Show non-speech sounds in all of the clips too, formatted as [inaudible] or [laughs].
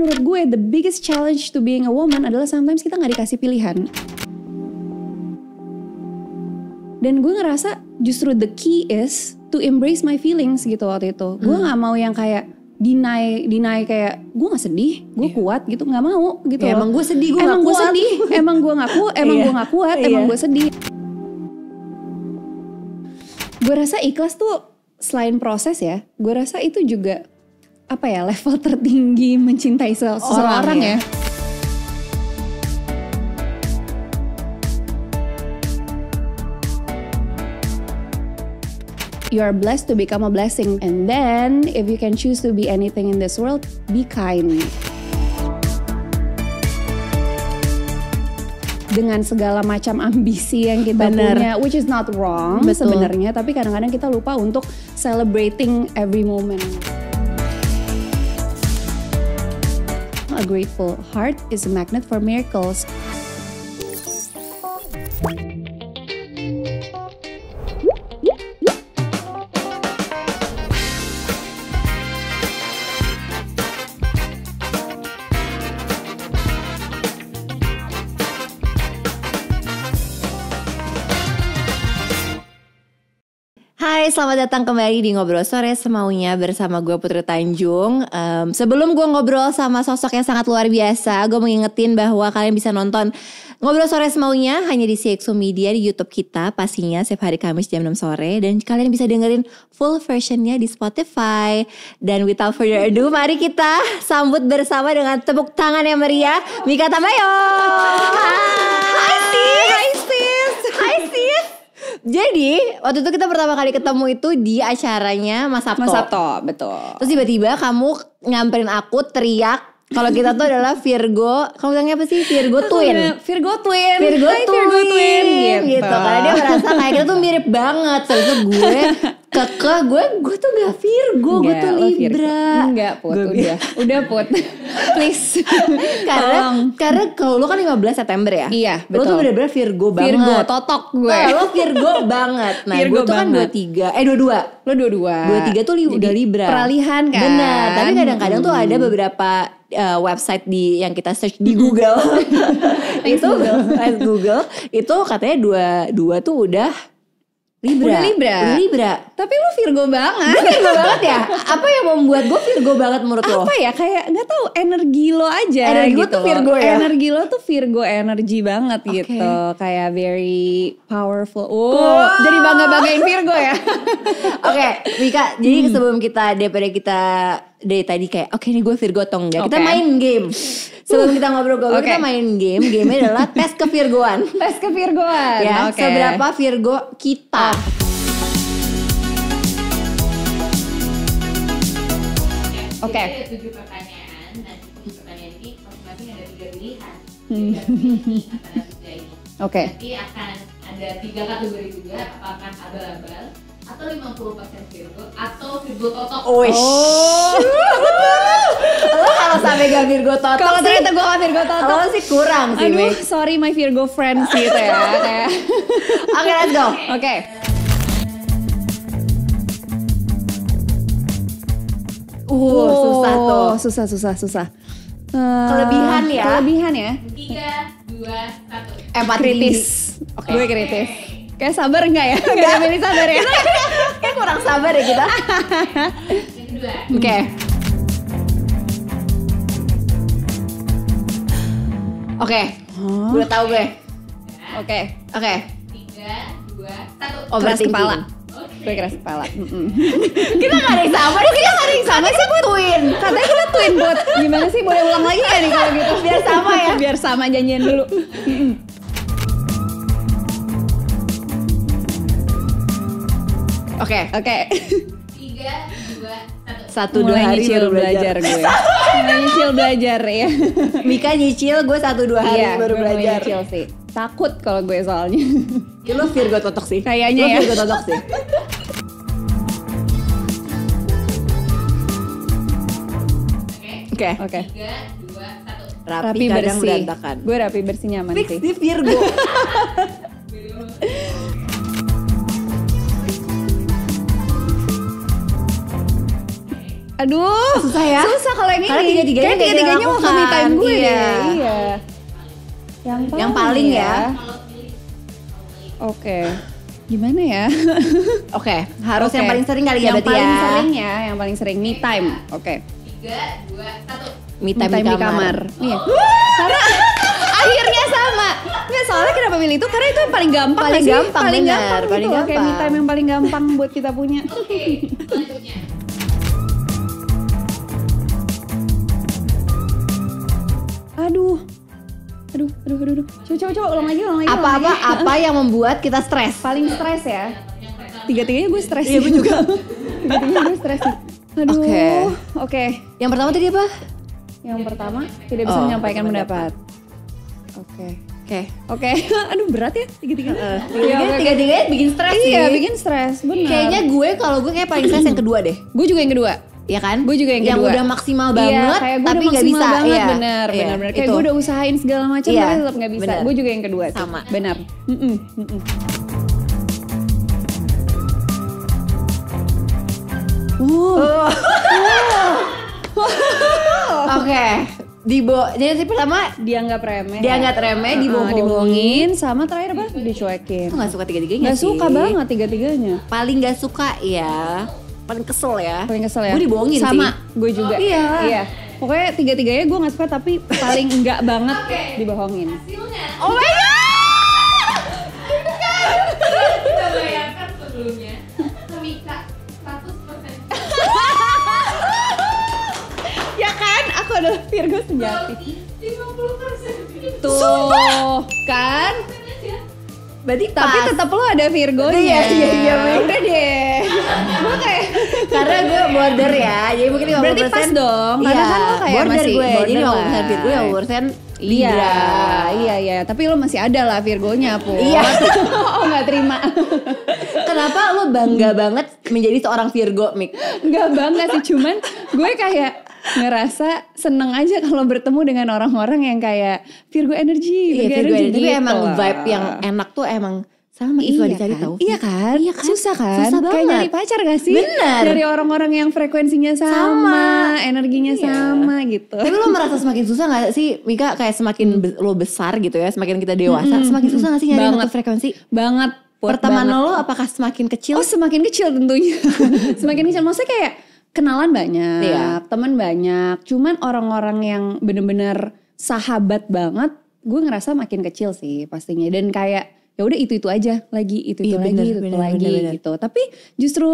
menurut gue the biggest challenge to being a woman adalah sometimes kita nggak dikasih pilihan. Dan gue ngerasa justru the key is to embrace my feelings gitu waktu itu. Hmm. Gue nggak mau yang kayak deny deny kayak gue nggak sedih, gue yeah. kuat gitu nggak mau gitu. Yeah, emang gue sedih, gue nggak kuat. sedih, emang gue nggak kuat, emang iya. gue nggak kuat, iya. emang gue sedih. Gue rasa ikhlas tuh selain proses ya, gue rasa itu juga apa ya level tertinggi mencintai seseorang ya. ya. You are blessed to become a blessing, and then if you can choose to be anything in this world, be kind. dengan segala macam ambisi yang kita Bener. punya, which is not wrong sebenarnya, tapi kadang-kadang kita lupa untuk celebrating every moment. a grateful heart is a magnet for miracles. selamat datang kembali di Ngobrol Sore semaunya bersama gue Putri Tanjung. Um, sebelum gue ngobrol sama sosok yang sangat luar biasa, gue mengingetin bahwa kalian bisa nonton Ngobrol Sore semaunya hanya di CXO Media di YouTube kita pastinya setiap hari Kamis jam 6 sore dan kalian bisa dengerin full versionnya di Spotify. Dan without further ado, mari kita sambut bersama dengan tepuk tangan yang meriah Mika Tamayo. Hai, hai sis. Hai sis. Hai sis. Jadi waktu itu kita pertama kali ketemu itu di acaranya Mas Sabto. Mas Sabto, betul. Terus tiba-tiba kamu nyamperin aku teriak kalau kita tuh adalah Virgo, kamu bilangnya apa sih? Virgo Twin. Virgo Twin. Virgo Twin. Virgo Twin. Gitu. gitu. Karena dia gitu. merasa kayak kita tuh mirip banget. Terus gue Kakak gue gue tuh gak Virgo, gue tuh Libra. Enggak, Put. Gua udah. udah, Put. [laughs] Please. [laughs] karena Tolong. karena kalau lo kan 15 September ya? Iya, betul. Lo tuh bener-bener Virgo banget. Virgo totok gue. Nah, lo Virgo banget. Nah, Virgo gue tuh kan banget. kan 23. Eh, 22. Lo 22. 23 tuh li, Jadi, udah Libra. Peralihan kan. Benar, tapi kadang-kadang hmm. tuh ada beberapa uh, website di yang kita search di Google. [laughs] itu Google. Google itu katanya dua dua tuh udah Libra. Udah Libra. Udah Libra. Tapi lu Virgo banget. Gue Virgo banget ya. Apa yang membuat gue Virgo banget menurut Apa lo? Apa ya kayak nggak tahu energi lo aja. Energi gitu tuh Virgo ya. Energi lo tuh Virgo energi banget okay. gitu. Kayak very powerful. Oh, oh. jadi bangga banggain Virgo ya. [laughs] Oke, okay, Mika. Jadi hmm. sebelum kita daripada kita dari tadi kayak oke okay, ini gue Virgo atau enggak. Ya, okay. Kita main game sebelum kita ngobrol gue, okay. kita main game. Game adalah [laughs] tes ke Virgoan. tes ke Virgoan. Ya, okay. seberapa Virgo kita. Ah. Oke. Okay. ada tujuh pertanyaan. pertanyaan masing-masing ada tiga pilihan. Hmm. Oke. Okay. Nanti akan ada tiga kategori juga. Apakah abal-abal, atau 50% Virgo atau Virgo totok. Oh, oh. Lo kalau sampai gak Virgo totok Kalau ternyata gue gak Virgo totok Lo sih kurang sih Aduh me. sorry my Virgo friends gitu ya Oke okay, let's go Oke okay. Uh, susah tuh. Susah, susah, susah. Uh, kelebihan ya. Kelebihan ya. Tiga, dua, satu. Empat kritis. Oke. Okay. Gue kritis. Kayak sabar enggak ya? Enggak milih sabar ya? Kayak kurang sabar ya kita. Oke. Okay. Oke. Okay. Huh? Udah tahu gue. Oke. Oke. Okay. Tiga, dua, satu. kepala. Gue keras kepala. [laughs] kita gak ada yang sama, kita gak ada yang sama sih buat twin. Katanya kita twin buat. Gimana sih? Boleh ulang lagi gak nih kalau gitu? Biar sama ya. Biar sama janjian dulu. Oke. Oke. Tiga, dua, satu. Satu Mulai dua hari baru belajar, belajar gue. [laughs] Mulai nyicil belajar ya. Mika nyicil, gue satu dua hari iya, baru belajar. nyicil sih. Takut kalau gue soalnya. [laughs] Ya, lu Virgo totok sih. Kayaknya ya. Lu Virgo totok sih. Oke. Okay. Oke. Okay. Tiga, dua, satu. Rapi, rapi bersih. Gue rapi bersih nyaman Fix sih. Fix di Virgo. [laughs] Aduh, susah ya. Susah kalau yang ini. Karena tiga-tiganya kayak tiga-tiganya mau kami time gue iya. ya. Iya. Yang paling, yang paling ya. ya. Oke. Okay. Gimana ya? [laughs] Oke, okay. harus okay. yang paling sering kali ya yang berarti ya. Yang paling sering ya, yang paling sering me time. Oke. Okay. Tiga, dua, satu. Me time, me time di kamar. Nih. Oh. Karena [laughs] akhirnya sama. Nggak soalnya kenapa milih itu? Karena itu yang paling gampang. Paling gampang, paling bener. gampang. Paling gitu. gampang. Kayak me time yang paling gampang buat kita punya. Oke, okay, selanjutnya. aduh aduh aduh aduh, aduh. coba coba coba ulang lagi ulang lagi apa apa lagi. apa yang membuat kita stres paling stres ya tiga tiganya gue stres iya gue juga [laughs] tiga tiganya gue stres aduh oke okay. okay. yang pertama tadi apa yang pertama tidak bisa oh, menyampaikan pendapat oke Oke, oke. [laughs] Aduh berat ya tiga-tiganya. Uh, tiga-tiganya, tiga-tiganya bikin stres. Iya, bikin stres. Benar. Kayaknya gue kalau gue kayak paling stres yang kedua deh. Gue juga yang kedua ya kan gue juga yang, yang kedua. udah maksimal iya, banget iya, kayak tapi nggak bisa banget, iya, bener iya, bener bener kayak gue udah usahain segala macam iya, tapi tetap nggak bisa gue juga yang kedua tuh. sama benar mm -mm, mm -mm. Uh. Oh. [laughs] Oh. Oke. Okay. Dibo jadi sih pertama dianggap remeh dianggap remeh ya. dibohongin, uh, dibohongin sama terakhir apa dicuekin Itu gak suka tiga tiganya gak suka banget tiga tiganya paling gak suka ya paling kesel ya. Paling kesel ya. Gue dibohongin sih. Sama, gue juga. Oh, iya. Iya. Pokoknya tiga-tiganya gue gak suka tapi paling enggak [laughs] banget okay. dibohongin. Hasilnya. Oh my god! Iya kan? adalah Virgo sejati. 50% Tuh, Sumpah. kan? berarti pas. tapi tetap lo ada Virgo nya ya? iya iya iya udah deh gue kayak [laughs] karena gue border ya jadi mungkin 50% berarti pas dong karena iya, kan lo kayak border masih gue border jadi 50% kan. Virgo ya 50% Libra. Iya, iya, iya. Tapi lo masih ada lah Virgonya, pun, Iya. [laughs] oh, nggak terima. Kenapa lo bangga banget menjadi seorang Virgo, Mik? Nggak bangga sih, cuman gue kayak ngerasa seneng aja kalau bertemu dengan orang-orang yang kayak Virgo energy, iya, Virgo energy, tapi gitu emang vibe yang enak tuh emang sama itu iya dicari kan? tahu. Iya kan? Iya kan? Susah kan? Susah Kayak nyari pacar gak sih? Bener. Dari orang-orang yang frekuensinya sama, sama. energinya iya. sama gitu. Tapi lo merasa semakin susah gak sih Mika kayak semakin hmm. lo besar gitu ya, semakin kita hmm, dewasa, hmm. semakin hmm, susah gak sih nyari banget. frekuensi? Banget. Pertemanan lo apakah semakin kecil? Oh, semakin kecil tentunya. [laughs] semakin kecil. Maksudnya kayak kenalan banyak, iya. teman banyak. Cuman orang-orang yang bener-bener sahabat banget, gue ngerasa makin kecil sih pastinya. Dan kayak ya udah itu itu aja lagi itu itu iya, lagi bener, itu bener, lagi bener, bener. gitu. Tapi justru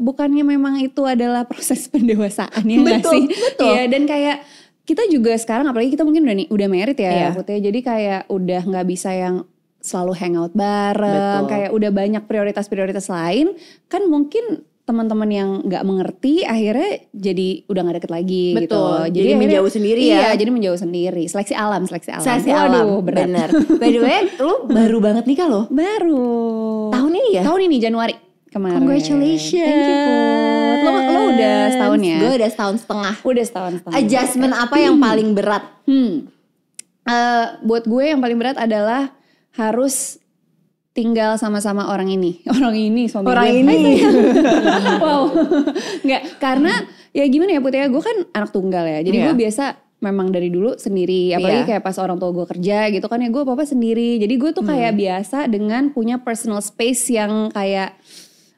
bukannya memang itu adalah [laughs] proses pendewasaan ya betul, sih? Betul. Iya dan kayak kita juga sekarang apalagi kita mungkin udah nih, udah merit ya, iya. ya putih jadi kayak udah nggak bisa yang selalu hangout bareng Betul. kayak udah banyak prioritas-prioritas lain kan mungkin teman-teman yang nggak mengerti akhirnya jadi udah nggak deket lagi gitu. Betul. gitu. Jadi, jadi menjauh sendiri iya, ya. Iya, jadi menjauh sendiri. Seleksi alam, seleksi alam. Seleksi Waduh, alam. berat. Bener. By the way, [laughs] lu baru banget nih kalau Baru. Tahun ini ya? Tahun ini Januari kemarin. Congratulations. Thank you, Lo, lo udah setahun ya? Gue udah setahun setengah. Udah setahun setengah. Adjustment apa yang hmm. paling berat? Hmm. Uh, buat gue yang paling berat adalah harus tinggal sama-sama orang ini, [laughs] orang ini suami orang gue. ini. Iya. [laughs] wow, nggak karena ya gimana ya putih ya gue kan anak tunggal ya, jadi yeah. gue biasa memang dari dulu sendiri apalagi yeah. kayak pas orang tua gue kerja gitu kan ya gue apa apa sendiri jadi gue tuh kayak hmm. biasa dengan punya personal space yang kayak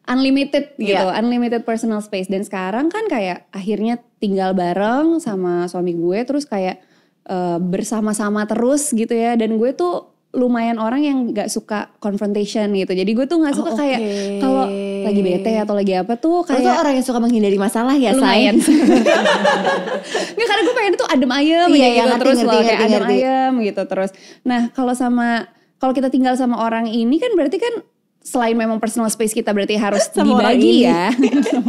unlimited iya. gitu unlimited personal space dan sekarang kan kayak akhirnya tinggal bareng sama suami gue terus kayak uh, bersama-sama terus gitu ya dan gue tuh lumayan orang yang nggak suka confrontation gitu. Jadi gue tuh nggak oh, suka oh, okay. kayak kalau lagi bete atau lagi apa tuh kayak Lo tuh orang yang suka menghindari masalah ya, lumayan. Enggak [laughs] karena gue pengen tuh adem ayem iya, gitu, ya, ngerti, terus ngerti, loh, ngerti, kayak ngerti. adem ayem gitu terus. Nah, kalau sama kalau kita tinggal sama orang ini kan berarti kan selain memang personal space kita berarti harus [laughs] Sama dibagi ya.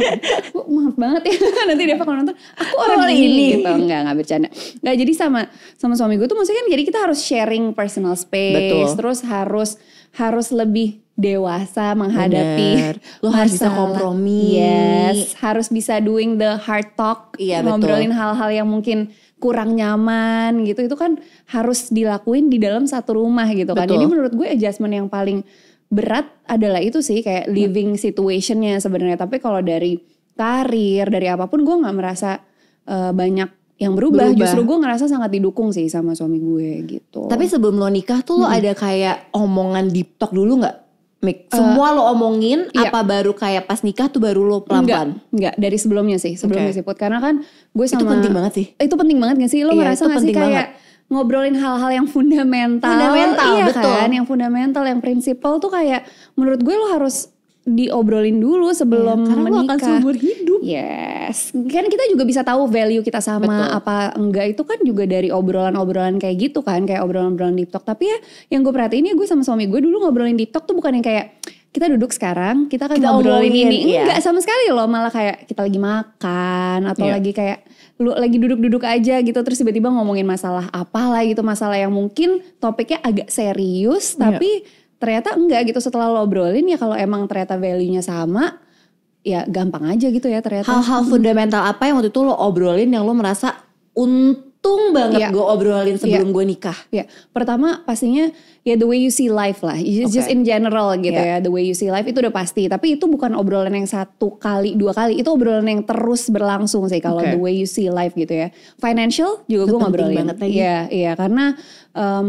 [laughs] oh, maaf banget ya [laughs] nanti dia kalau nonton aku orang, orang ini. gitu nggak nggak bercanda nggak jadi sama sama suami gue tuh maksudnya kan jadi kita harus sharing personal space Betul. terus harus harus lebih dewasa menghadapi Bener. lo harus bisa kompromi yes harus bisa doing the hard talk iya, ngobrolin hal-hal yang mungkin kurang nyaman gitu itu kan harus dilakuin di dalam satu rumah gitu kan jadi menurut gue adjustment yang paling berat adalah itu sih kayak living situationnya sebenarnya tapi kalau dari karir dari apapun gue nggak merasa uh, banyak yang berubah, berubah. justru gue ngerasa sangat didukung sih sama suami gue gitu tapi sebelum lo nikah tuh hmm. lo ada kayak omongan di talk dulu nggak Mik, eh, semua uh, lo omongin iya. apa baru kayak pas nikah tuh baru lo pelan Enggak, enggak dari sebelumnya sih, sebelumnya okay. sih Put. Karena kan gue sama Itu penting banget sih. Itu penting banget gak sih? Lo iya, ngerasa gak sih kayak banget ngobrolin hal-hal yang fundamental, fundamental iya betul. kan, yang fundamental, yang prinsipal tuh kayak menurut gue lo harus diobrolin dulu sebelum ya, karena menikah. Karena akan seumur hidup. Yes, kan kita juga bisa tahu value kita sama Betul. apa enggak itu kan juga dari obrolan-obrolan kayak gitu kan, kayak obrolan-obrolan di TikTok. Tapi ya yang gue perhatiin ya gue sama suami gue dulu ngobrolin di TikTok tuh bukan yang kayak kita duduk sekarang kita akan kita ngobrolin ini. Iya. Enggak sama sekali loh, malah kayak kita lagi makan atau iya. lagi kayak lu lagi duduk-duduk aja gitu terus tiba-tiba ngomongin masalah apalah gitu masalah yang mungkin topiknya agak serius iya. tapi yeah. ternyata enggak gitu setelah lo obrolin ya kalau emang ternyata value-nya sama ya gampang aja gitu ya ternyata hal-hal fundamental apa yang waktu itu lo obrolin yang lo merasa untuk untung banget yeah. gue obrolin sebelum yeah. gue nikah. Yeah. Pertama pastinya ya the way you see life lah, just, okay. just in general gitu yeah. ya, the way you see life itu udah pasti. Tapi itu bukan obrolan yang satu kali, dua kali, itu obrolan yang terus berlangsung sih kalau okay. the way you see life gitu ya. Financial juga gue ngobrolin. banget lagi. Iya, yeah, iya yeah, karena um,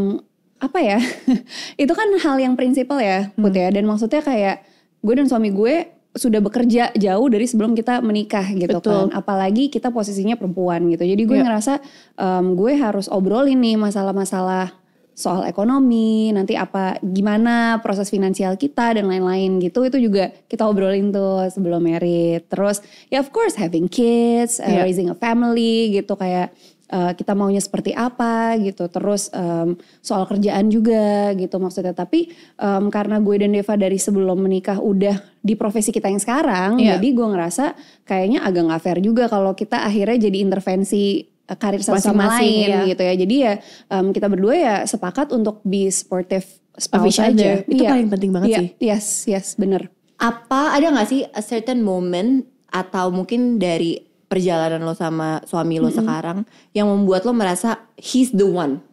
apa ya? [laughs] itu kan hal yang prinsipal ya, Put hmm. ya. Dan maksudnya kayak gue dan suami gue sudah bekerja jauh dari sebelum kita menikah gitu kan. Betul. kan apalagi kita posisinya perempuan gitu jadi gue yeah. ngerasa um, gue harus obrolin nih masalah-masalah soal ekonomi nanti apa gimana proses finansial kita dan lain-lain gitu itu juga kita obrolin tuh sebelum merit terus ya of course having kids yeah. Ya. raising a family gitu kayak uh, kita maunya seperti apa gitu terus um, soal kerjaan juga gitu maksudnya tapi um, karena gue dan Deva dari sebelum menikah udah di profesi kita yang sekarang yeah. jadi gue ngerasa kayaknya agak nggak fair juga kalau kita akhirnya jadi intervensi eh, karir satu sama lain ya. gitu ya jadi ya um, kita berdua ya sepakat untuk be supportive spouse aja itu yeah. paling penting banget yeah. sih yes yes bener apa ada nggak sih a certain moment atau mungkin dari perjalanan lo sama suami lo mm -hmm. sekarang yang membuat lo merasa he's the one?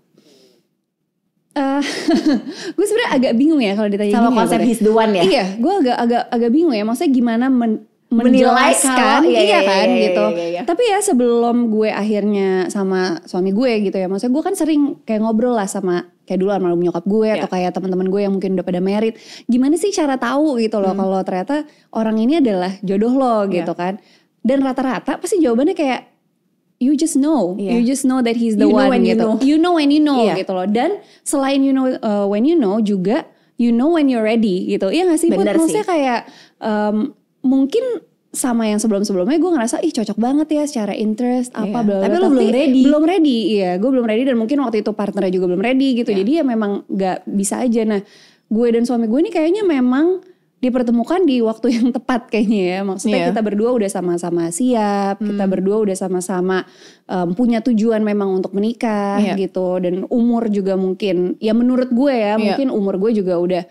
Uh, [laughs] gue sebenarnya agak bingung ya kalau ditanya sama gini ya, konsep ya, he's the one ya. Iya, gue agak agak agak bingung ya. Maksudnya gimana men menilai kalau iya, iya, iya, iya kan iya, gitu. iya, gitu. iya, iya. Tapi ya sebelum gue akhirnya sama suami gue gitu ya, maksudnya gue kan sering kayak ngobrol lah sama kayak dulu almarhum nyokap gue yeah. atau iya. kayak teman-teman gue yang mungkin udah pada merit. Gimana sih cara tahu gitu loh hmm. kalau ternyata orang ini adalah jodoh lo iya. gitu yeah. kan? dan rata-rata pasti jawabannya kayak you just know, yeah. you just know that he's the you one gitu. You know. you know when you know yeah. gitu loh. Dan selain you know uh, when you know juga you know when you're ready gitu. Iya nggak sih? Bener Put, Maksudnya kayak um, mungkin sama yang sebelum-sebelumnya gue ngerasa ih cocok banget ya secara interest yeah. apa iya. belum tapi lo belum ready belum ready iya gue belum ready dan mungkin waktu itu partnernya juga belum ready gitu yeah. jadi ya memang gak bisa aja nah gue dan suami gue ini kayaknya memang dipertemukan di waktu yang tepat kayaknya ya. Maksudnya yeah. kita berdua udah sama-sama siap, hmm. kita berdua udah sama-sama um, punya tujuan memang untuk menikah yeah. gitu dan umur juga mungkin ya menurut gue ya, yeah. mungkin umur gue juga udah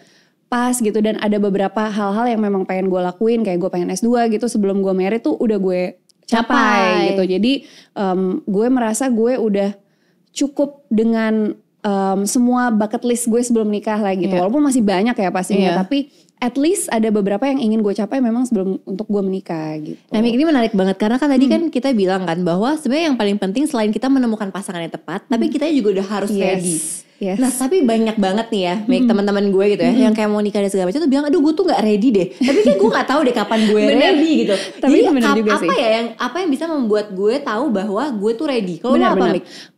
pas gitu dan ada beberapa hal-hal yang memang pengen gue lakuin kayak gue pengen S2 gitu sebelum gue merit tuh udah gue capai, capai. gitu. Jadi um, gue merasa gue udah cukup dengan um, semua bucket list gue sebelum nikah lah gitu. Yeah. Walaupun masih banyak ya pastinya, yeah. tapi at least ada beberapa yang ingin gue capai memang sebelum untuk gue menikah gitu. Nah ini menarik banget karena kan tadi hmm. kan kita bilang kan bahwa sebenarnya yang paling penting selain kita menemukan pasangan yang tepat, hmm. tapi kita juga udah harus yes. ready Yes. Nah tapi banyak banget nih ya, baik hmm. teman-teman gue gitu ya, hmm. yang kayak mau nikah dan segala macam tuh bilang, aduh gue tuh gak ready deh. Tapi kayak gue gak tahu deh kapan gue [laughs] ready gitu. Tapi Jadi bener juga apa sih. ya yang apa yang bisa membuat gue tahu bahwa gue tuh ready? Kalau gue apa?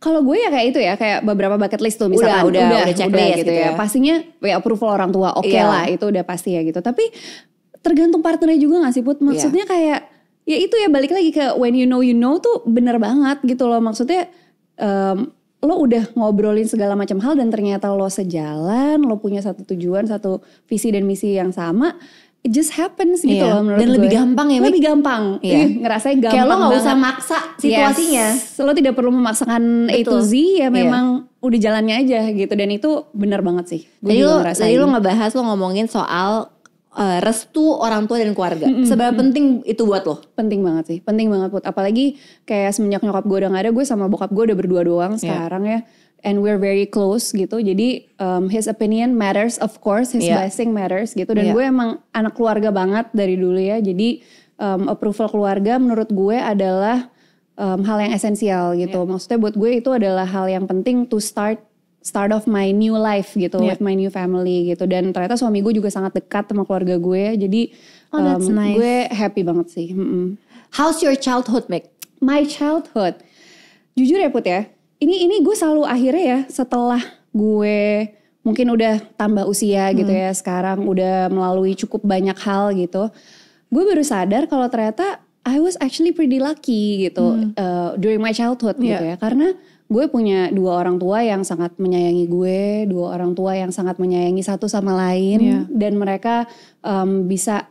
Kalau gue ya kayak itu ya, kayak beberapa bucket list tuh misalnya udah udah, udah, udah checklist gitu, gitu ya. ya. Pastinya ya approval orang tua, oke okay iya. yeah. lah itu udah pasti ya gitu. Tapi tergantung partnernya juga gak sih Put? Iya. Maksudnya yeah. kayak ya itu ya balik lagi ke when you know you know tuh bener banget gitu loh maksudnya um, lo udah ngobrolin segala macam hal dan ternyata lo sejalan, lo punya satu tujuan, satu visi dan misi yang sama, it just happens gitu yeah. loh menurut dan gue. lebih gampang ya lebih gampang yeah. ngerasa gampang kayak lo gak usah maksa situasinya yes. lo tidak perlu memaksakan itu A to Z ya iya. memang yeah. udah jalannya aja gitu dan itu benar banget sih gue jadi lo, ngerasa jadi lo ngebahas lo ngomongin soal uh, restu orang tua dan keluarga. Mm-hmm. Seberapa penting itu buat lo? Penting banget sih, penting banget buat. Apalagi kayak semenjak nyokap gue udah gak ada, gue sama bokap gue udah berdua doang yeah. sekarang ya. And we're very close gitu. Jadi um, his opinion matters, of course. His yeah. blessing matters gitu. Dan yeah. gue emang anak keluarga banget dari dulu ya. Jadi um, approval keluarga menurut gue adalah um, hal yang esensial gitu. Yeah. Maksudnya buat gue itu adalah hal yang penting to start start of my new life gitu yeah. with my new family gitu dan ternyata suami gue juga sangat dekat sama keluarga gue jadi oh, um, nice. gue happy banget sih mm hmm how's your childhood Meg my childhood jujur ya put ya ini ini gue selalu akhirnya ya setelah gue mungkin udah tambah usia gitu hmm. ya sekarang udah melalui cukup banyak hal gitu gue baru sadar kalau ternyata I was actually pretty lucky gitu hmm. uh, during my childhood gitu yeah. gitu ya karena gue punya dua orang tua yang sangat menyayangi gue, dua orang tua yang sangat menyayangi satu sama lain, yeah. dan mereka um, bisa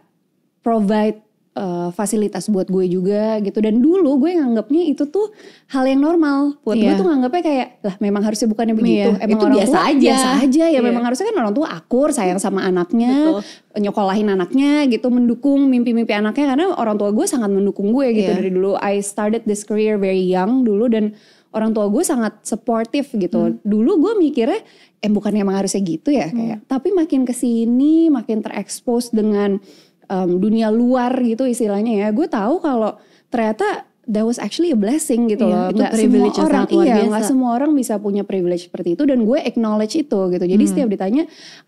provide uh, fasilitas buat gue juga gitu. Dan dulu gue nganggapnya itu tuh hal yang normal. Buat yeah. gue iya. tuh nganggapnya kayak lah memang harusnya bukannya iya, begitu. Yeah. Emang itu orang biasa tua, aja. Biasa aja ya. Yeah. Memang harusnya kan orang tua akur, sayang sama anaknya, Betul. nyokolahin anaknya gitu, mendukung mimpi-mimpi anaknya karena orang tua gue sangat mendukung gue gitu yeah. dari dulu. I started this career very young dulu dan orang tua gue sangat supportive gitu. Hmm. Dulu gue mikirnya eh bukan emang harusnya gitu ya hmm. kayak. Tapi makin kesini makin terekspos dengan um, dunia luar gitu istilahnya ya. Gue tahu kalau ternyata that was actually a blessing gitu iya, loh. Itu gak semua orang iya, biasa. gak semua orang bisa punya privilege seperti itu dan gue acknowledge itu gitu. Jadi hmm. setiap ditanya,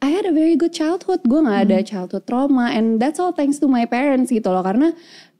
I had a very good childhood. Gue gak hmm. ada childhood trauma and that's all thanks to my parents gitu loh. Karena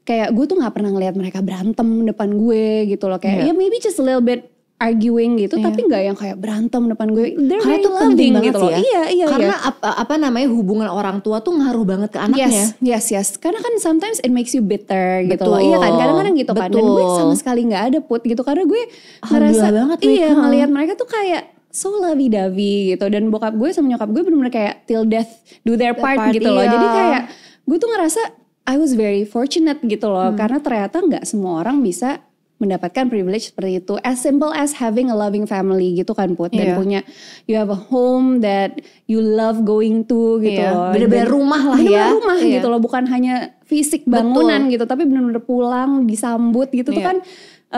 kayak gue tuh nggak pernah ngelihat mereka berantem depan gue gitu loh kayak iya. ya yeah, maybe just a little bit arguing gitu yeah. tapi nggak yang kayak berantem depan gue They're karena itu penting gitu loh. Ya. iya iya, iya. karena iya. Apa, apa namanya hubungan orang tua tuh ngaruh banget ke anaknya yes yes yes karena kan sometimes it makes you bitter Betul. gitu loh iya kan kadang-kadang gitu Betul. kan dan gue sama sekali nggak ada put gitu karena gue merasa banget iya mereka. ngeliat mereka tuh kayak so lovey-dovey gitu dan bokap gue sama nyokap gue bener-bener kayak till death do their part, part gitu iya. loh jadi kayak gue tuh ngerasa I was very fortunate gitu loh, hmm. karena ternyata nggak semua orang bisa mendapatkan privilege seperti itu as simple as having a loving family gitu kan put dan yeah. punya you have a home that you love going to gitu yeah. loh bener-bener rumah lah bener -bener ya rumah yeah. gitu loh bukan hanya fisik bangunan Betul. gitu tapi bener-bener pulang disambut gitu yeah. tuh iya. kan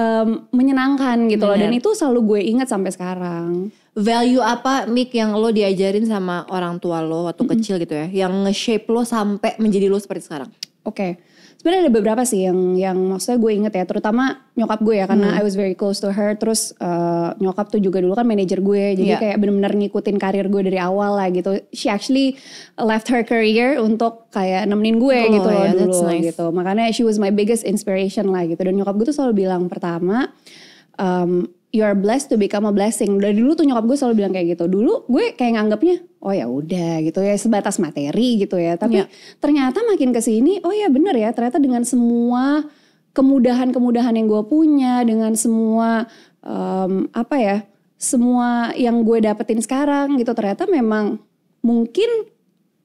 um, menyenangkan gitu bener. loh dan itu selalu gue ingat sampai sekarang value apa Mik yang lo diajarin sama orang tua lo waktu mm -hmm. kecil gitu ya yang nge-shape lo sampai menjadi lo seperti sekarang Oke. Okay. Sebenarnya ada beberapa sih yang yang maksudnya gue inget ya, terutama nyokap gue ya karena hmm. I was very close to her. Terus uh, nyokap tuh juga dulu kan manajer gue, jadi yeah. kayak benar-benar ngikutin karir gue dari awal lah gitu. She actually left her career untuk kayak nemenin gue oh, gitu loh yeah, dulu nice. gitu. Makanya she was my biggest inspiration lah gitu. Dan nyokap gue tuh selalu bilang pertama. Um, you are blessed to become a blessing. Dari dulu tuh nyokap gue selalu bilang kayak gitu. Dulu gue kayak nganggapnya, oh ya udah gitu ya sebatas materi gitu ya. Tapi ya. ternyata makin ke sini, oh ya bener ya. Ternyata dengan semua kemudahan-kemudahan yang gue punya, dengan semua um, apa ya, semua yang gue dapetin sekarang gitu ternyata memang mungkin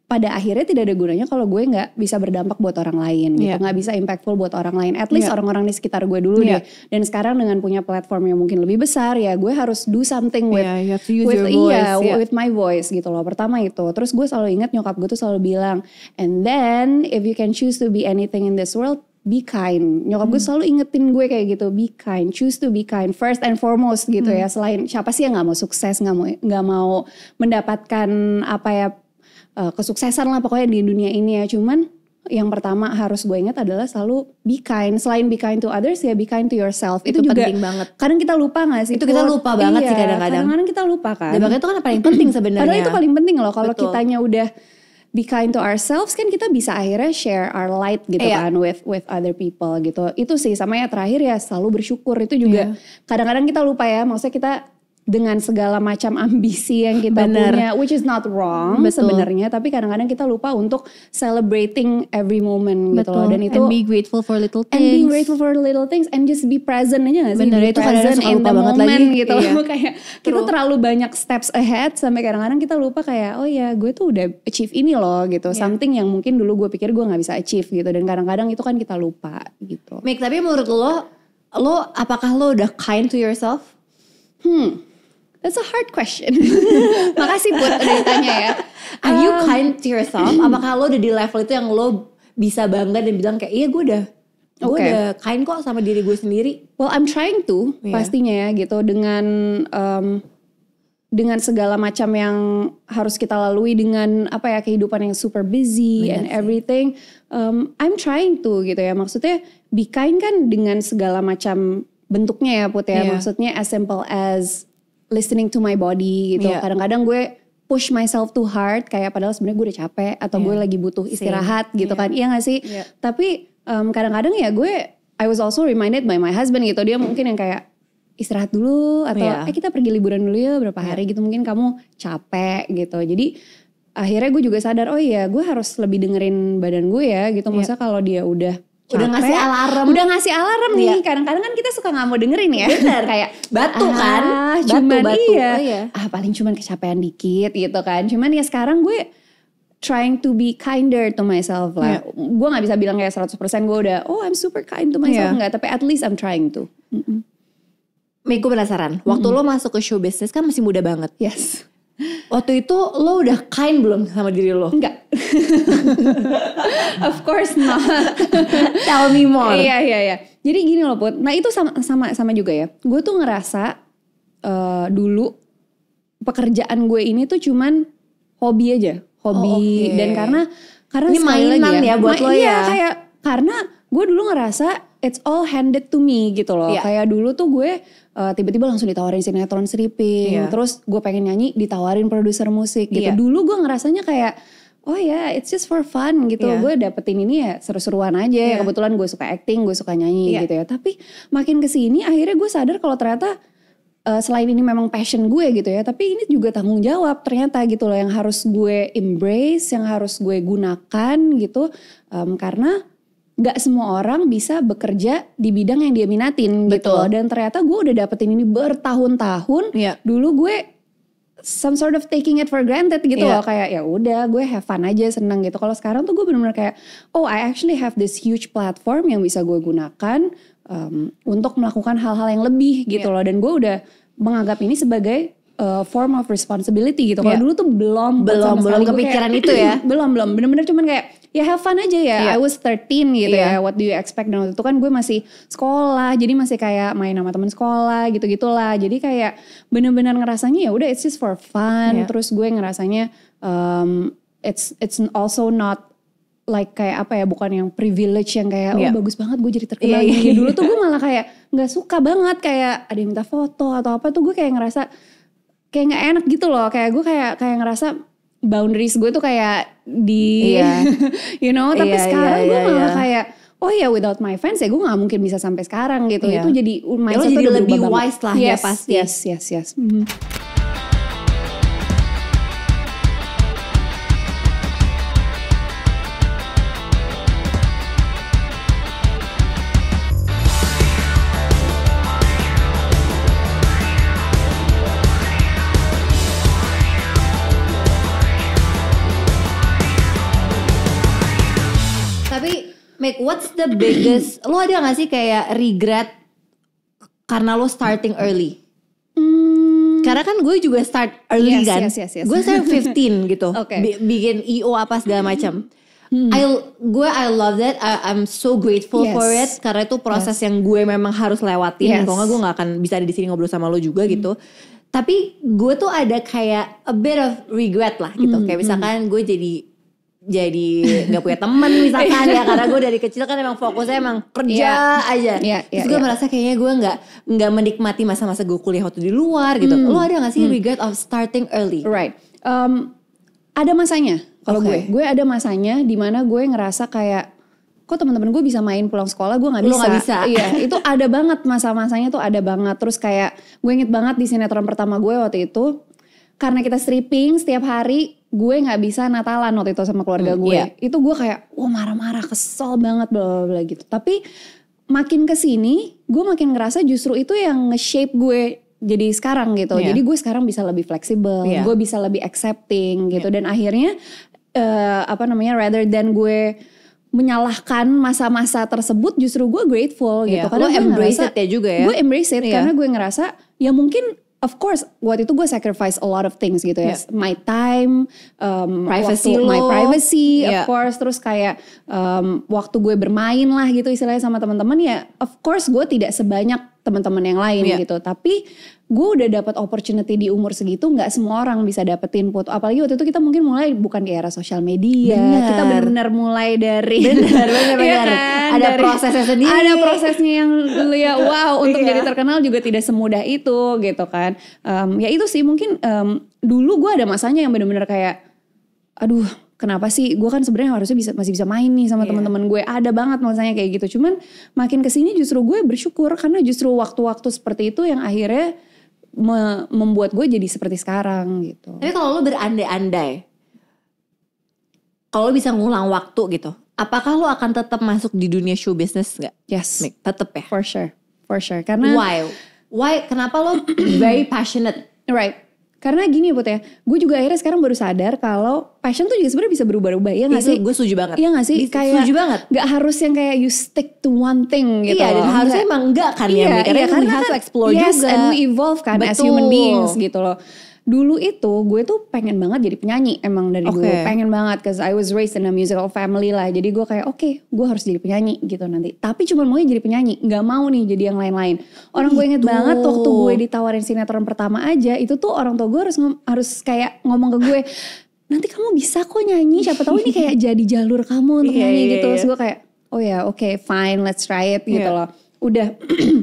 pada akhirnya tidak ada gunanya kalau gue nggak bisa berdampak buat orang lain yeah. gitu iya. nggak bisa impactful buat orang lain at least orang iya. orang-orang di sekitar gue dulu yeah. deh dan sekarang dengan punya platform yang mungkin lebih besar ya gue harus do something with yeah, you have to use with your iya, voice, iya yeah. with my voice gitu loh pertama itu terus gue selalu ingat nyokap gue tuh selalu bilang and then if you can choose to be anything in this world be kind. Nyokap hmm. gue selalu ingetin gue kayak gitu, be kind, choose to be kind first and foremost gitu hmm. ya. Selain siapa sih yang nggak mau sukses, nggak mau nggak mau mendapatkan apa ya uh, kesuksesan lah pokoknya di dunia ini ya. Cuman yang pertama harus gue ingat adalah selalu be kind. Selain be kind to others ya be kind to yourself. Itu, itu juga penting banget. Kadang kita lupa gak sih? Itu kita lupa banget iya, sih kadang-kadang. Kadang-kadang kita lupa kan. Dan makanya itu kan paling penting sebenarnya. Padahal itu paling penting loh kalau kitanya udah be kind to ourselves kan kita bisa akhirnya share our light gitu yeah. kan with with other people gitu. Itu sih sama ya terakhir ya selalu bersyukur itu juga iya. kadang-kadang iya. kita lupa ya maksudnya kita dengan segala macam ambisi yang kita Bener. punya, which is not wrong sebenarnya, tapi kadang-kadang kita lupa untuk celebrating every moment Betul. gitu loh. Dan itu and be grateful for little things. And be grateful for little things and just be present aja gak sih? Bener, be itu present in the moment lagi. gitu iya. loh. [laughs] Kayak True. kita terlalu banyak steps ahead sampai kadang-kadang kita lupa kayak oh ya gue tuh udah achieve ini loh gitu. Yeah. Something yang mungkin dulu gue pikir gue nggak bisa achieve gitu dan kadang-kadang itu kan kita lupa gitu. Mik, tapi menurut lo lo apakah lo udah kind to yourself? Hmm That's a hard question. [laughs] Makasih buat udah ditanya ya. Are you um, kind to yourself? [clears throat] Apakah lo udah di level itu yang lo bisa bangga dan bilang kayak iya gue udah okay. gue udah kind kok sama diri gue sendiri. Well, I'm trying to yeah. pastinya ya gitu dengan um, dengan segala macam yang harus kita lalui dengan apa ya kehidupan yang super busy Benar and sih. everything. Um, I'm trying to gitu ya maksudnya be kind kan dengan segala macam bentuknya ya put ya yeah. maksudnya as simple as listening to my body gitu. Yeah. Kadang-kadang gue push myself too hard kayak padahal sebenarnya gue udah capek atau yeah. gue iya. lagi butuh istirahat Same. gitu yeah. kan. Iya gak sih? Yeah. Tapi um, kadang-kadang ya gue I was also reminded by my husband gitu. Dia mungkin yang kayak istirahat dulu atau yeah. eh kita pergi liburan dulu ya berapa iya. hari yeah. gitu mungkin kamu capek gitu. Jadi akhirnya gue juga sadar oh iya gue harus lebih dengerin badan gue ya gitu. Iya. Maksudnya yeah. kalau dia udah Capek. Udah ngasih alarm. Udah ngasih alarm iya. nih. kadang Kadang-kadang kan kita suka nggak mau dengerin ya. Bener. [laughs] kayak batu ah, kan. Batu, cuman batu, iya. iya. Ah paling cuman kecapean dikit gitu kan. Cuman ya sekarang gue trying to be kinder to myself lah. Yeah. Gue nggak bisa bilang kayak 100% gue udah oh I'm super kind to myself yeah. nggak, tapi at least I'm trying to. Mm gue penasaran. Mm-mm. Waktu lo masuk ke show business kan masih muda banget. Yes. Waktu itu lo udah kind belum sama diri lo? Enggak. [laughs] of course not. [laughs] Tell me more. Iya iya iya. Jadi gini loh Put. Nah itu sama sama sama juga ya. Gue tuh ngerasa uh, dulu pekerjaan gue ini tuh cuman hobi aja, hobi oh, okay. dan karena karena ini mainan ya, ya buat ma- lo iya, ya. Iya kayak karena gue dulu ngerasa it's all handed to me gitu loh. Yeah. Kayak dulu tuh gue tiba eh, tiba-tiba langsung ditawarin sinetron stripping, yeah. terus gue pengen nyanyi ditawarin produser musik gitu. Yeah. Dulu gue ngerasanya kayak oh ya yeah, it's just for fun gitu yeah. gue dapetin ini ya seru-seruan aja yeah. kebetulan gue suka acting gue suka nyanyi yeah. gitu ya tapi makin kesini akhirnya gue sadar kalau ternyata uh, selain ini memang passion gue gitu ya tapi ini juga tanggung jawab ternyata gitu loh yang harus gue embrace yang harus gue gunakan gitu um, karena nggak semua orang bisa bekerja di bidang yang dia minatin gitu Betul. gitu dan ternyata gue udah dapetin ini bertahun-tahun yeah. dulu gue some sort of taking it for granted gitu yeah. loh kayak ya udah gue have fun aja seneng gitu. Kalau sekarang tuh gue benar-benar kayak oh I actually have this huge platform yang bisa gue gunakan um, untuk melakukan hal-hal yang lebih gitu yeah. loh dan gue udah menganggap ini sebagai uh, form of responsibility gitu. Kalau yeah. dulu tuh belum belum belum kepikiran kayak, [clears throat] itu ya. belum belum bener-bener cuman kayak ya have fun aja ya. Yeah. I was 13 gitu yeah. ya. Iya. What do you expect? Dan waktu itu kan gue masih sekolah, jadi masih kayak main sama teman sekolah gitu-gitulah. Jadi kayak bener-bener ngerasanya ya udah it's just for fun. Yeah. Terus gue ngerasanya um, it's it's also not like kayak apa ya bukan yang privilege yang kayak yeah. oh iya. bagus banget gue jadi terkenal yeah, yeah, yeah. dulu tuh gue malah kayak nggak suka banget kayak ada yang minta foto atau apa tuh gue kayak ngerasa kayak nggak enak gitu loh kayak gue kayak kayak ngerasa boundaries gue tuh kayak di yeah. [laughs] you know tapi yeah, iya, sekarang yeah, gue yeah, malah yeah. kayak oh ya without my fans ya gue nggak mungkin bisa sampai sekarang gitu yeah. itu jadi mindset ya, jadi lebih wise lah yes, iya, ya pasti yes yes yes mm -hmm. Make what's the biggest [clears throat] lo ada gak sih kayak regret karena lo starting early? Hmm. Karena kan gue juga start early yes, kan. Yes, yes, yes. Gue start 15 [laughs] gitu. Okay. Bikin EO apa segala hmm. macam. Hmm. I gue I love that. I, I'm so grateful yes. for it karena itu proses yes. yang gue memang harus lewatin. Yes. Kalau nggak gue gak akan bisa ada di sini ngobrol sama lo juga hmm. gitu tapi gue tuh ada kayak a bit of regret lah gitu -hmm. kayak misalkan hmm. gue jadi jadi nggak punya temen misalkan ya [laughs] karena gue dari kecil kan emang fokusnya emang kerja yeah. aja yeah, yeah, terus gue yeah. merasa kayaknya gue nggak nggak menikmati masa-masa gue kuliah waktu di luar gitu hmm. lo ada gak sih hmm. regret of starting early right um, ada masanya kalau okay. gue gue ada masanya dimana gue ngerasa kayak kok teman-teman gue bisa main pulang sekolah gue nggak bisa. Gak bisa. Iya, [laughs] itu ada banget masa-masanya tuh ada banget. Terus kayak gue inget banget di sinetron pertama gue waktu itu karena kita stripping setiap hari gue nggak bisa Natalan waktu itu sama keluarga hmm, gue. Iya. Itu gue kayak, wah marah-marah, kesel banget, bla bla gitu. Tapi makin kesini, gue makin ngerasa justru itu yang nge-shape gue jadi sekarang gitu. Yeah. Jadi gue sekarang bisa lebih fleksibel, yeah. gue bisa lebih accepting gitu. Yeah. Dan akhirnya, uh, apa namanya, rather than gue menyalahkan masa-masa tersebut justru gue grateful yeah. gitu iya. karena gue embrace ngerasa, it ya juga ya gue embrace it yeah. karena gue ngerasa ya mungkin of course waktu itu gue sacrifice a lot of things gitu ya yeah. my time um, privacy waktu, my privacy yeah. of course terus kayak um, waktu gue bermain lah gitu istilahnya sama teman-teman ya of course gue tidak sebanyak teman-teman yang lain yeah. gitu. Tapi gue udah dapat opportunity di umur segitu nggak semua orang bisa dapetin foto. Apalagi waktu itu kita mungkin mulai bukan di era sosial media. Bener. Kita benar-benar mulai dari benar benar [laughs] ya ada dari, prosesnya sendiri. Ada prosesnya yang ya wow [laughs] untuk yeah. jadi terkenal juga tidak semudah itu gitu kan. Um, ya itu sih mungkin um, dulu gue ada masanya yang benar-benar kayak aduh kenapa sih gue kan sebenarnya harusnya bisa masih bisa main nih sama yeah. teman-teman gue ada banget misalnya kayak gitu cuman makin kesini justru gue bersyukur karena justru waktu-waktu seperti itu yang akhirnya me membuat gue jadi seperti sekarang gitu tapi kalau lo berandai-andai kalau bisa ngulang waktu gitu apakah lo akan tetap masuk di dunia show business nggak yes tetap ya for sure for sure karena why why kenapa lo [clears throat] very passionate right karena gini Put ya, gue juga akhirnya sekarang baru sadar kalau passion tuh juga sebenarnya bisa berubah-ubah ya nggak sih? Gue setuju banget. Iya nggak sih? kayak setuju banget. Gak harus yang kayak you stick to one thing gitu. Iya, dan harusnya emang enggak kan ya, iya, ya, karena, iya, karena we have to kan explore yes, juga. Yes, and we evolve kan Betul. as human beings gitu loh dulu itu gue tuh pengen banget jadi penyanyi emang dari okay. dulu pengen banget cause I was raised in a musical family lah jadi gue kayak oke okay, gue harus jadi penyanyi gitu nanti tapi cuma mau jadi penyanyi nggak mau nih jadi yang lain-lain orang gitu. gue inget banget gitu. waktu gue ditawarin sinetron pertama aja itu tuh orang tua gue harus harus kayak ngomong ke gue nanti kamu bisa kok nyanyi siapa tahu ini kayak jadi jalur kamu untuk yeah, nyanyi yeah, gitu yeah. terus iya. gue kayak oh ya oke okay, fine let's try it gitu iya. loh udah [clears throat]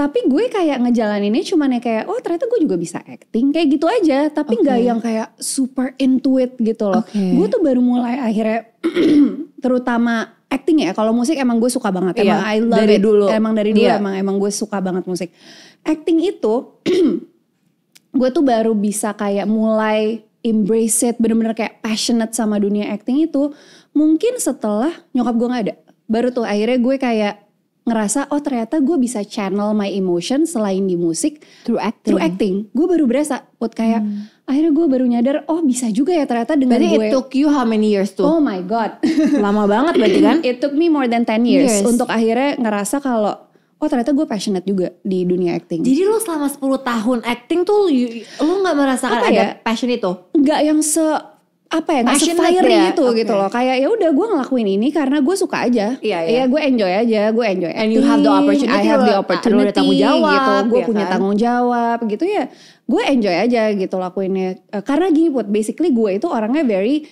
tapi gue kayak ngejalaninnya cuman ya kayak oh ternyata gue juga bisa acting kayak gitu aja tapi nggak okay. yang kayak super intuit gitu loh okay. gue tuh baru mulai akhirnya [clears throat] terutama acting ya kalau musik emang gue suka banget iya, emang I love dari it dulu. emang dari dulu yeah. emang emang gue suka banget musik acting itu [clears throat] gue tuh baru bisa kayak mulai embrace it bener-bener kayak passionate sama dunia acting itu mungkin setelah nyokap gue nggak ada baru tuh akhirnya gue kayak ngerasa oh ternyata gue bisa channel my emotion selain di musik through acting. Through acting. Gue baru berasa buat kayak hmm. akhirnya gue baru nyadar oh bisa juga ya ternyata dengan berarti gue. it took you how many years tuh? Oh my god. [laughs] Lama banget berarti kan? It took me more than 10 years, years. untuk akhirnya ngerasa kalau oh ternyata gue passionate juga di dunia acting. Jadi lo selama 10 tahun acting tuh lo nggak merasakan Apa ada ya? passion itu? Nggak yang se apa ya nggak fiery ya. itu okay. gitu, gitu loh kayak ya udah gue ngelakuin ini karena gue suka aja iya yeah, yeah. gue enjoy aja gue enjoy and you have the opportunity I have the opportunity tanggung jawab gitu gue ya punya kan? tanggung jawab gitu ya gue enjoy aja gitu lakuinnya eh, karena gini buat basically gue itu orangnya very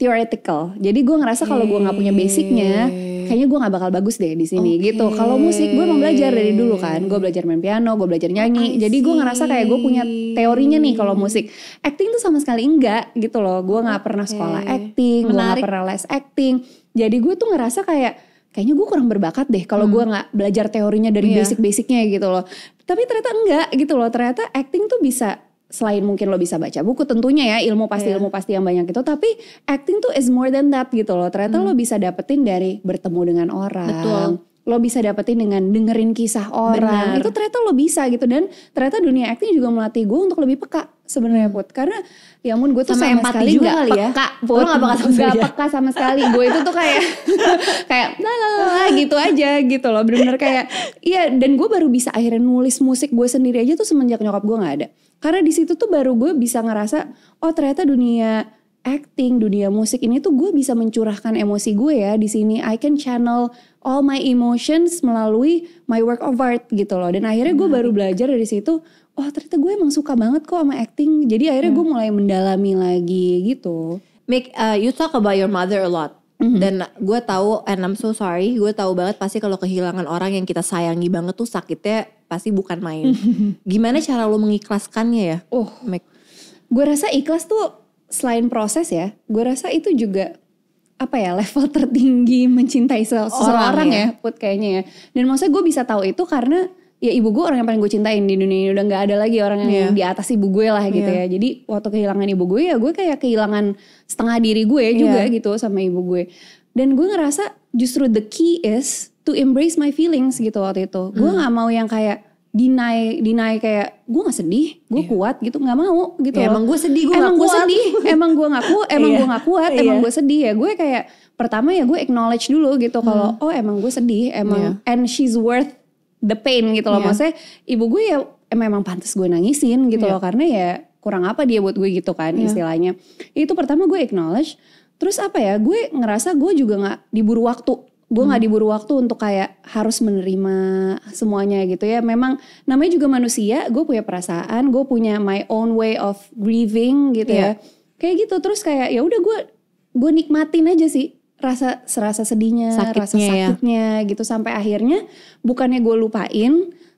theoretical jadi gue ngerasa kalau gue nggak punya basicnya kayaknya gue nggak bakal bagus deh di sini okay. gitu kalau musik gue mau belajar dari dulu kan gue belajar main piano gue belajar nyanyi jadi gue ngerasa kayak gue punya teorinya nih kalau musik acting tuh sama sekali enggak gitu loh gue nggak okay. pernah sekolah acting gue nggak pernah les acting jadi gue tuh ngerasa kayak kayaknya gue kurang berbakat deh kalau hmm. gue nggak belajar teorinya dari yeah. basic-basicnya gitu loh. Tapi ternyata enggak gitu loh. Ternyata acting tuh bisa selain mungkin lo bisa baca buku tentunya ya ilmu pasti yeah. ilmu pasti yang banyak itu tapi acting tuh is more than that gitu loh ternyata hmm. lo bisa dapetin dari bertemu dengan orang Betul. lo bisa dapetin dengan dengerin kisah orang Benar. itu ternyata lo bisa gitu dan ternyata dunia acting juga melatih gue untuk lebih peka sebenarnya put karena ya mungkin gue tuh sama, sama sekali juga kali ya peka put, gak peka sama, gak ya. peka sama sekali gue itu tuh kayak [laughs] kayak lalala gitu aja gitu loh bener-bener kayak iya dan gue baru bisa akhirnya nulis musik gue sendiri aja tuh semenjak nyokap gue nggak ada karena di situ tuh baru gue bisa ngerasa, oh ternyata dunia acting, dunia musik ini tuh gue bisa mencurahkan emosi gue ya di sini. I can channel all my emotions melalui my work of art gitu loh. Dan akhirnya gue baru belajar dari situ, oh ternyata gue emang suka banget kok sama acting. Jadi akhirnya hmm. gue mulai mendalami lagi gitu. Make uh, you talk about your mother a lot hmm Dan gue tahu, and I'm so sorry, gue tahu banget pasti kalau kehilangan orang yang kita sayangi banget tuh sakitnya pasti bukan main. [laughs] Gimana cara lo mengikhlaskannya ya? Oh, Gue rasa ikhlas tuh selain proses ya, gue rasa itu juga apa ya level tertinggi mencintai seseorang ya. ya, put kayaknya ya. Dan maksudnya gue bisa tahu itu karena ya ibu gue orang yang paling gue cintain di dunia ini udah nggak ada lagi orang yang yeah. di atas ibu gue lah gitu yeah. ya jadi waktu kehilangan ibu gue ya gue kayak kehilangan setengah diri gue ya juga yeah. gitu sama ibu gue dan gue ngerasa justru the key is to embrace my feelings gitu waktu itu hmm. gue nggak mau yang kayak deny deny kayak gue nggak sedih gue yeah. kuat gitu nggak mau gitu yeah, emang gue sedih gue emang gue sedih emang gue iya. nggak kuat iya. emang yeah. gue nggak kuat emang gue sedih ya gue kayak pertama ya gue acknowledge dulu gitu kalau hmm. oh emang gue sedih emang yeah. and she's worth the pain gitu loh. Yeah. Maksudnya ibu gue ya emang memang pantas gue nangisin gitu yeah. loh karena ya kurang apa dia buat gue gitu kan yeah. istilahnya. Itu pertama gue acknowledge. Terus apa ya? Gue ngerasa gue juga nggak diburu waktu. Gue nggak hmm. diburu waktu untuk kayak harus menerima semuanya gitu ya. Memang namanya juga manusia. Gue punya perasaan. Gue punya my own way of grieving gitu yeah. ya. Kayak gitu. Terus kayak ya udah gue gue nikmatin aja sih rasa serasa sedihnya, sakitnya rasa ya. sakitnya ya. gitu sampai akhirnya bukannya gue lupain,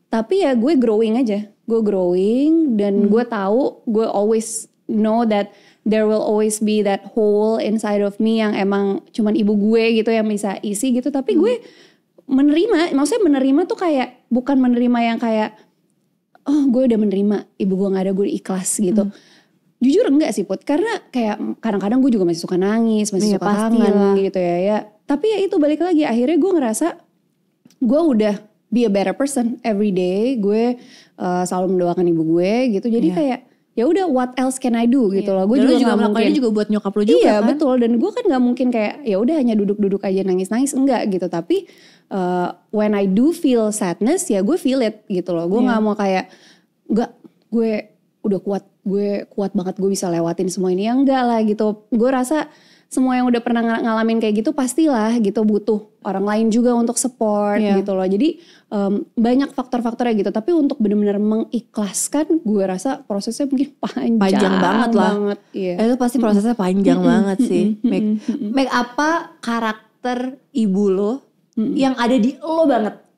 tapi ya gue growing aja, gue growing dan hmm. gue tahu gue always know that there will always be that hole inside of me yang emang cuman ibu gue gitu yang bisa isi gitu tapi hmm. gue menerima maksudnya menerima tuh kayak bukan menerima yang kayak oh gue udah menerima ibu gue nggak ada gue ikhlas gitu hmm jujur enggak sih put karena kayak kadang-kadang gue juga masih suka nangis masih ya, suka kangen gitu ya ya tapi ya itu balik lagi akhirnya gue ngerasa gue udah be a better person every day gue uh, selalu mendoakan ibu gue gitu jadi ya. kayak ya udah what else can I do gitu gitu loh gue juga, juga melakukan mungkin, juga buat nyokap lo juga iya kan? betul dan gue kan nggak mungkin kayak ya udah hanya duduk-duduk aja nangis-nangis enggak gitu tapi uh, when I do feel sadness ya gue feel it gitu loh gue iya. nggak mau kayak enggak gue udah kuat gue kuat banget gue bisa lewatin semua ini ya enggak lah gitu gue rasa semua yang udah pernah ngalamin kayak gitu pastilah gitu butuh orang lain juga untuk support yeah. gitu loh jadi um, banyak faktor-faktornya gitu tapi untuk benar-benar mengikhlaskan gue rasa prosesnya mungkin [laughs] panjang panjang banget lah banget, yeah. itu pasti prosesnya panjang banget sih make make apa karakter ibu lo yang ada di lo banget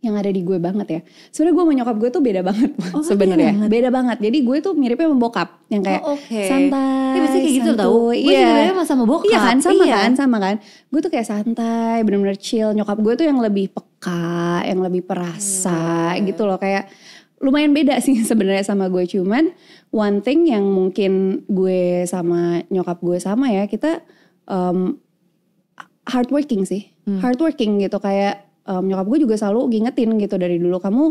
yang ada di gue banget ya. Sebenarnya gue sama nyokap gue tuh beda banget oh, sebenarnya. Beda, beda banget. Jadi gue tuh miripnya sama bokap yang kayak oh, okay. santai. Ya, kayak gitu tau. Gue iya. sebenarnya sama sama bokap. Iya kan, sama iya. kan, sama kan. Gue tuh kayak santai, bener-bener chill. Nyokap gue tuh yang lebih peka, yang lebih perasa hmm. gitu loh kayak lumayan beda sih [laughs] sebenarnya sama gue cuman one thing yang mungkin gue sama nyokap gue sama ya kita um, hardworking sih hmm. hardworking gitu kayak um, nyokap gue juga selalu ngingetin gitu dari dulu kamu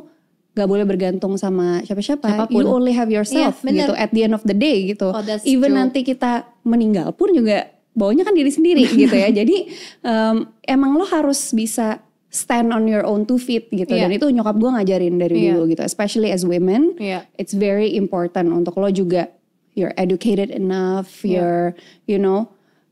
gak boleh bergantung sama siapa-siapa. You only have yourself yeah, iya, gitu at the end of the day gitu. Oh, Even true. nanti kita meninggal pun juga bawanya kan diri sendiri [laughs] gitu ya. Jadi um, emang lo harus bisa stand on your own two feet gitu yeah. dan itu nyokap gue ngajarin dari yeah. dulu gitu. Especially as women, yeah. it's very important untuk lo juga you're educated enough, yeah. you're you know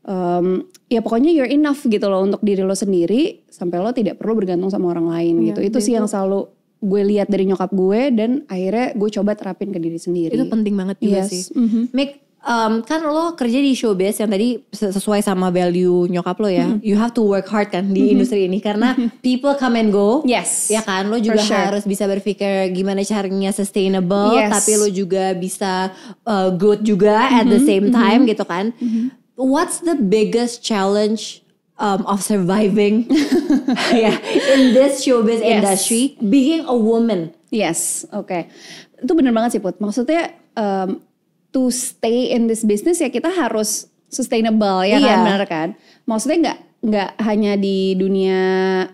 um, ya pokoknya you're enough gitu loh untuk diri lo sendiri sampai lo tidak perlu bergantung sama orang lain ya, gitu itu sih itu. yang selalu gue lihat dari nyokap gue dan akhirnya gue coba terapin ke diri sendiri itu penting banget juga yes. sih mm-hmm. Make um, kan lo kerja di showbiz yang tadi sesuai sama value nyokap lo ya mm-hmm. you have to work hard kan di mm-hmm. industri ini karena mm-hmm. people come and go yes ya kan lo juga sure. harus bisa berpikir gimana caranya sustainable yes. tapi lo juga bisa uh, good juga mm-hmm. at the mm-hmm. same mm-hmm. time mm-hmm. gitu kan mm-hmm what's the biggest challenge um, of surviving [laughs] yeah, in this showbiz yes. industry being a woman? Yes, oke. Okay. Itu bener banget sih Put. Maksudnya um, to stay in this business ya kita harus sustainable ya iya. kan benar kan? Maksudnya nggak nggak hanya di dunia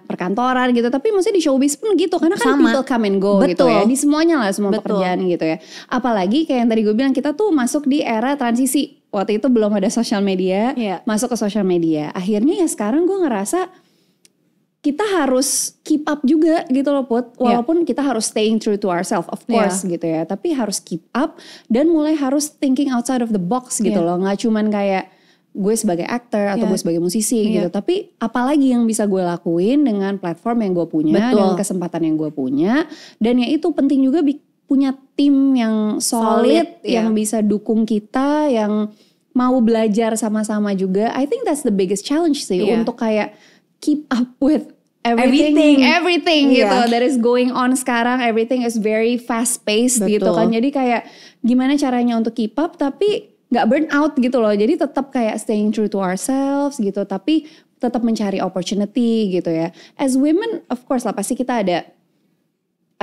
perkantoran gitu tapi maksudnya di showbiz pun gitu karena kan Sama. people come and go Betul. gitu ya di semuanya lah semua Betul. pekerjaan gitu ya apalagi kayak yang tadi gue bilang kita tuh masuk di era transisi waktu itu belum ada sosial media, yeah. masuk ke sosial media. Akhirnya ya sekarang gue ngerasa kita harus keep up juga gitu loh Put. Iya. Walaupun yeah. kita harus staying true to ourselves of iya. course yeah. gitu ya. Tapi harus keep up dan mulai harus thinking outside of the box gitu yeah. loh. Nggak cuman kayak gue sebagai aktor atau yeah. gue sebagai musisi yeah. gitu. Tapi apalagi yang bisa gue lakuin dengan platform yang gue punya Betul. dengan kesempatan yang gue punya. Dan ya itu penting juga punya tim yang solid, solid iya. yang yeah. bisa dukung kita, yang mau belajar sama-sama juga. I think that's the biggest challenge sih yeah. untuk kayak keep up with everything everything, everything yeah. gitu that is going on sekarang everything is very fast paced gitu Betul. gitu kan. Jadi kayak gimana caranya untuk keep up tapi nggak burn out gitu loh. Jadi tetap kayak staying true to ourselves gitu tapi tetap mencari opportunity gitu ya. As women of course lah pasti kita ada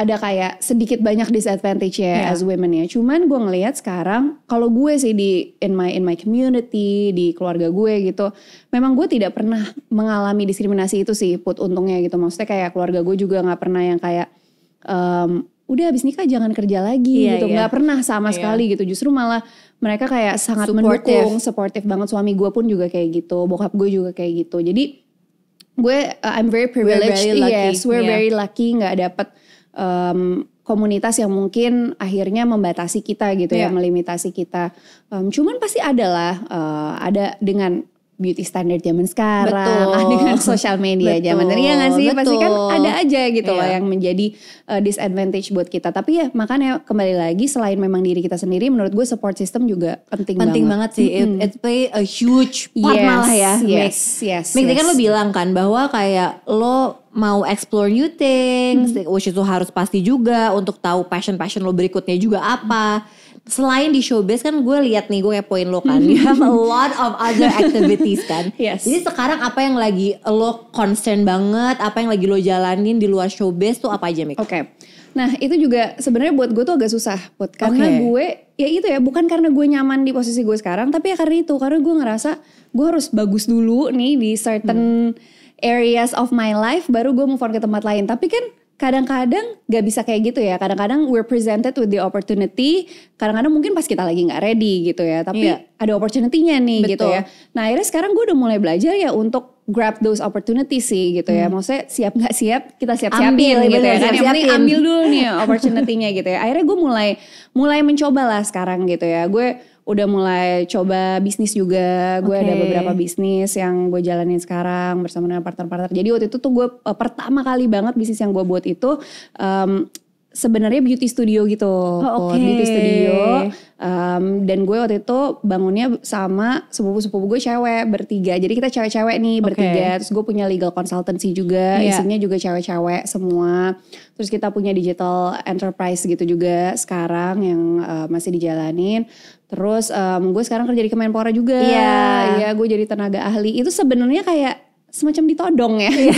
ada kayak sedikit banyak disadvantage ya yeah. as women ya. Cuman gue ngelihat sekarang kalau gue sih di in my in my community di keluarga gue gitu, memang gue tidak pernah mengalami diskriminasi itu sih. Put untungnya gitu. Maksudnya kayak keluarga gue juga nggak pernah yang kayak um, udah abis nikah jangan kerja lagi yeah, gitu iya. nggak yeah. pernah sama yeah. sekali gitu justru malah mereka kayak sangat supportive. mendukung supportive banget suami gue pun juga kayak gitu bokap gue juga kayak gitu jadi gue uh, I'm very privileged we're very lucky. yes we're yeah. very lucky nggak dapet um, komunitas yang mungkin akhirnya membatasi kita gitu yeah. ya, iya. melimitasi kita. Um, cuman pasti adalah uh, eh, ada dengan beauty standard zaman sekarang, [laughs] betul. dengan [laughs] social media betul, zaman ini ya nggak sih? Betul. Pasti kan ada aja gitu yeah. loh iya. yang menjadi uh, disadvantage buat kita. Tapi ya makanya kembali lagi selain memang diri kita sendiri, menurut gue support system juga penting, banget. Penting banget sih. Mm -hmm. It, it play a huge part yes, malah ya. Yes, yes. Mik, yes. kan lo bilang kan bahwa kayak lo mau explore new things, hmm. which itu harus pasti juga untuk tahu passion passion lo berikutnya juga apa. Hmm selain di showbiz kan gue lihat nih gue kepoin lo kan you have a [laughs] lot of other activities kan yes. jadi sekarang apa yang lagi lo concern banget apa yang lagi lo jalanin di luar showbiz tuh apa aja Mik? Oke okay. nah itu juga sebenarnya buat gue tuh agak susah buat karena okay. gue ya itu ya bukan karena gue nyaman di posisi gue sekarang tapi ya karena itu karena gue ngerasa gue harus bagus dulu nih di certain hmm. areas of my life baru gue move on ke tempat lain tapi kan kadang-kadang gak bisa kayak gitu ya. Kadang-kadang we're presented with the opportunity. Kadang-kadang mungkin pas kita lagi gak ready gitu ya. Tapi yeah. ada opportunity-nya nih gitu Betul. gitu ya. Nah akhirnya sekarang gue udah mulai belajar ya untuk grab those opportunity sih gitu ya. Hmm. Maksudnya siap gak siap kita siap-siapin ambil, gitu ya. Gitu ya. Kan. Siap -siapin. ambil dulu nih opportunity-nya gitu ya. Akhirnya gue mulai mulai mencoba lah sekarang gitu ya. Gue udah mulai coba bisnis juga. Gue okay. ada beberapa bisnis yang gue jalanin sekarang bersama dengan partner-partner. Jadi waktu itu tuh gue uh, pertama kali banget bisnis yang gue buat itu um, sebenarnya beauty studio gitu, oh, okay. beauty studio. Um, dan gue waktu itu bangunnya sama sepupu-sepupu gue cewek bertiga. Jadi kita cewek-cewek nih okay. bertiga. Terus gue punya legal consultancy juga, yeah. isinya juga cewek-cewek semua. Terus kita punya digital enterprise gitu juga sekarang yang uh, masih dijalanin. Terus um, gue sekarang kerja di Kemenpora juga. Iya. Iya, gue jadi tenaga ahli. Itu sebenarnya kayak semacam ditodong ya Iya.